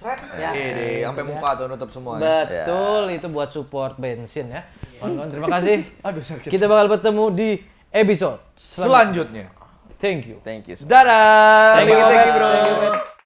Seret ya. Iya, sampai iya. muka tuh nutup semua. Ya. Betul, iya. itu buat support bensin ya. Kawan-kawan terima kasih. Aduh sakit. Kita bakal bertemu di episode selanjutnya. Thank you. Thank you. So Dadah. Thank you, thank you bro. Thank you,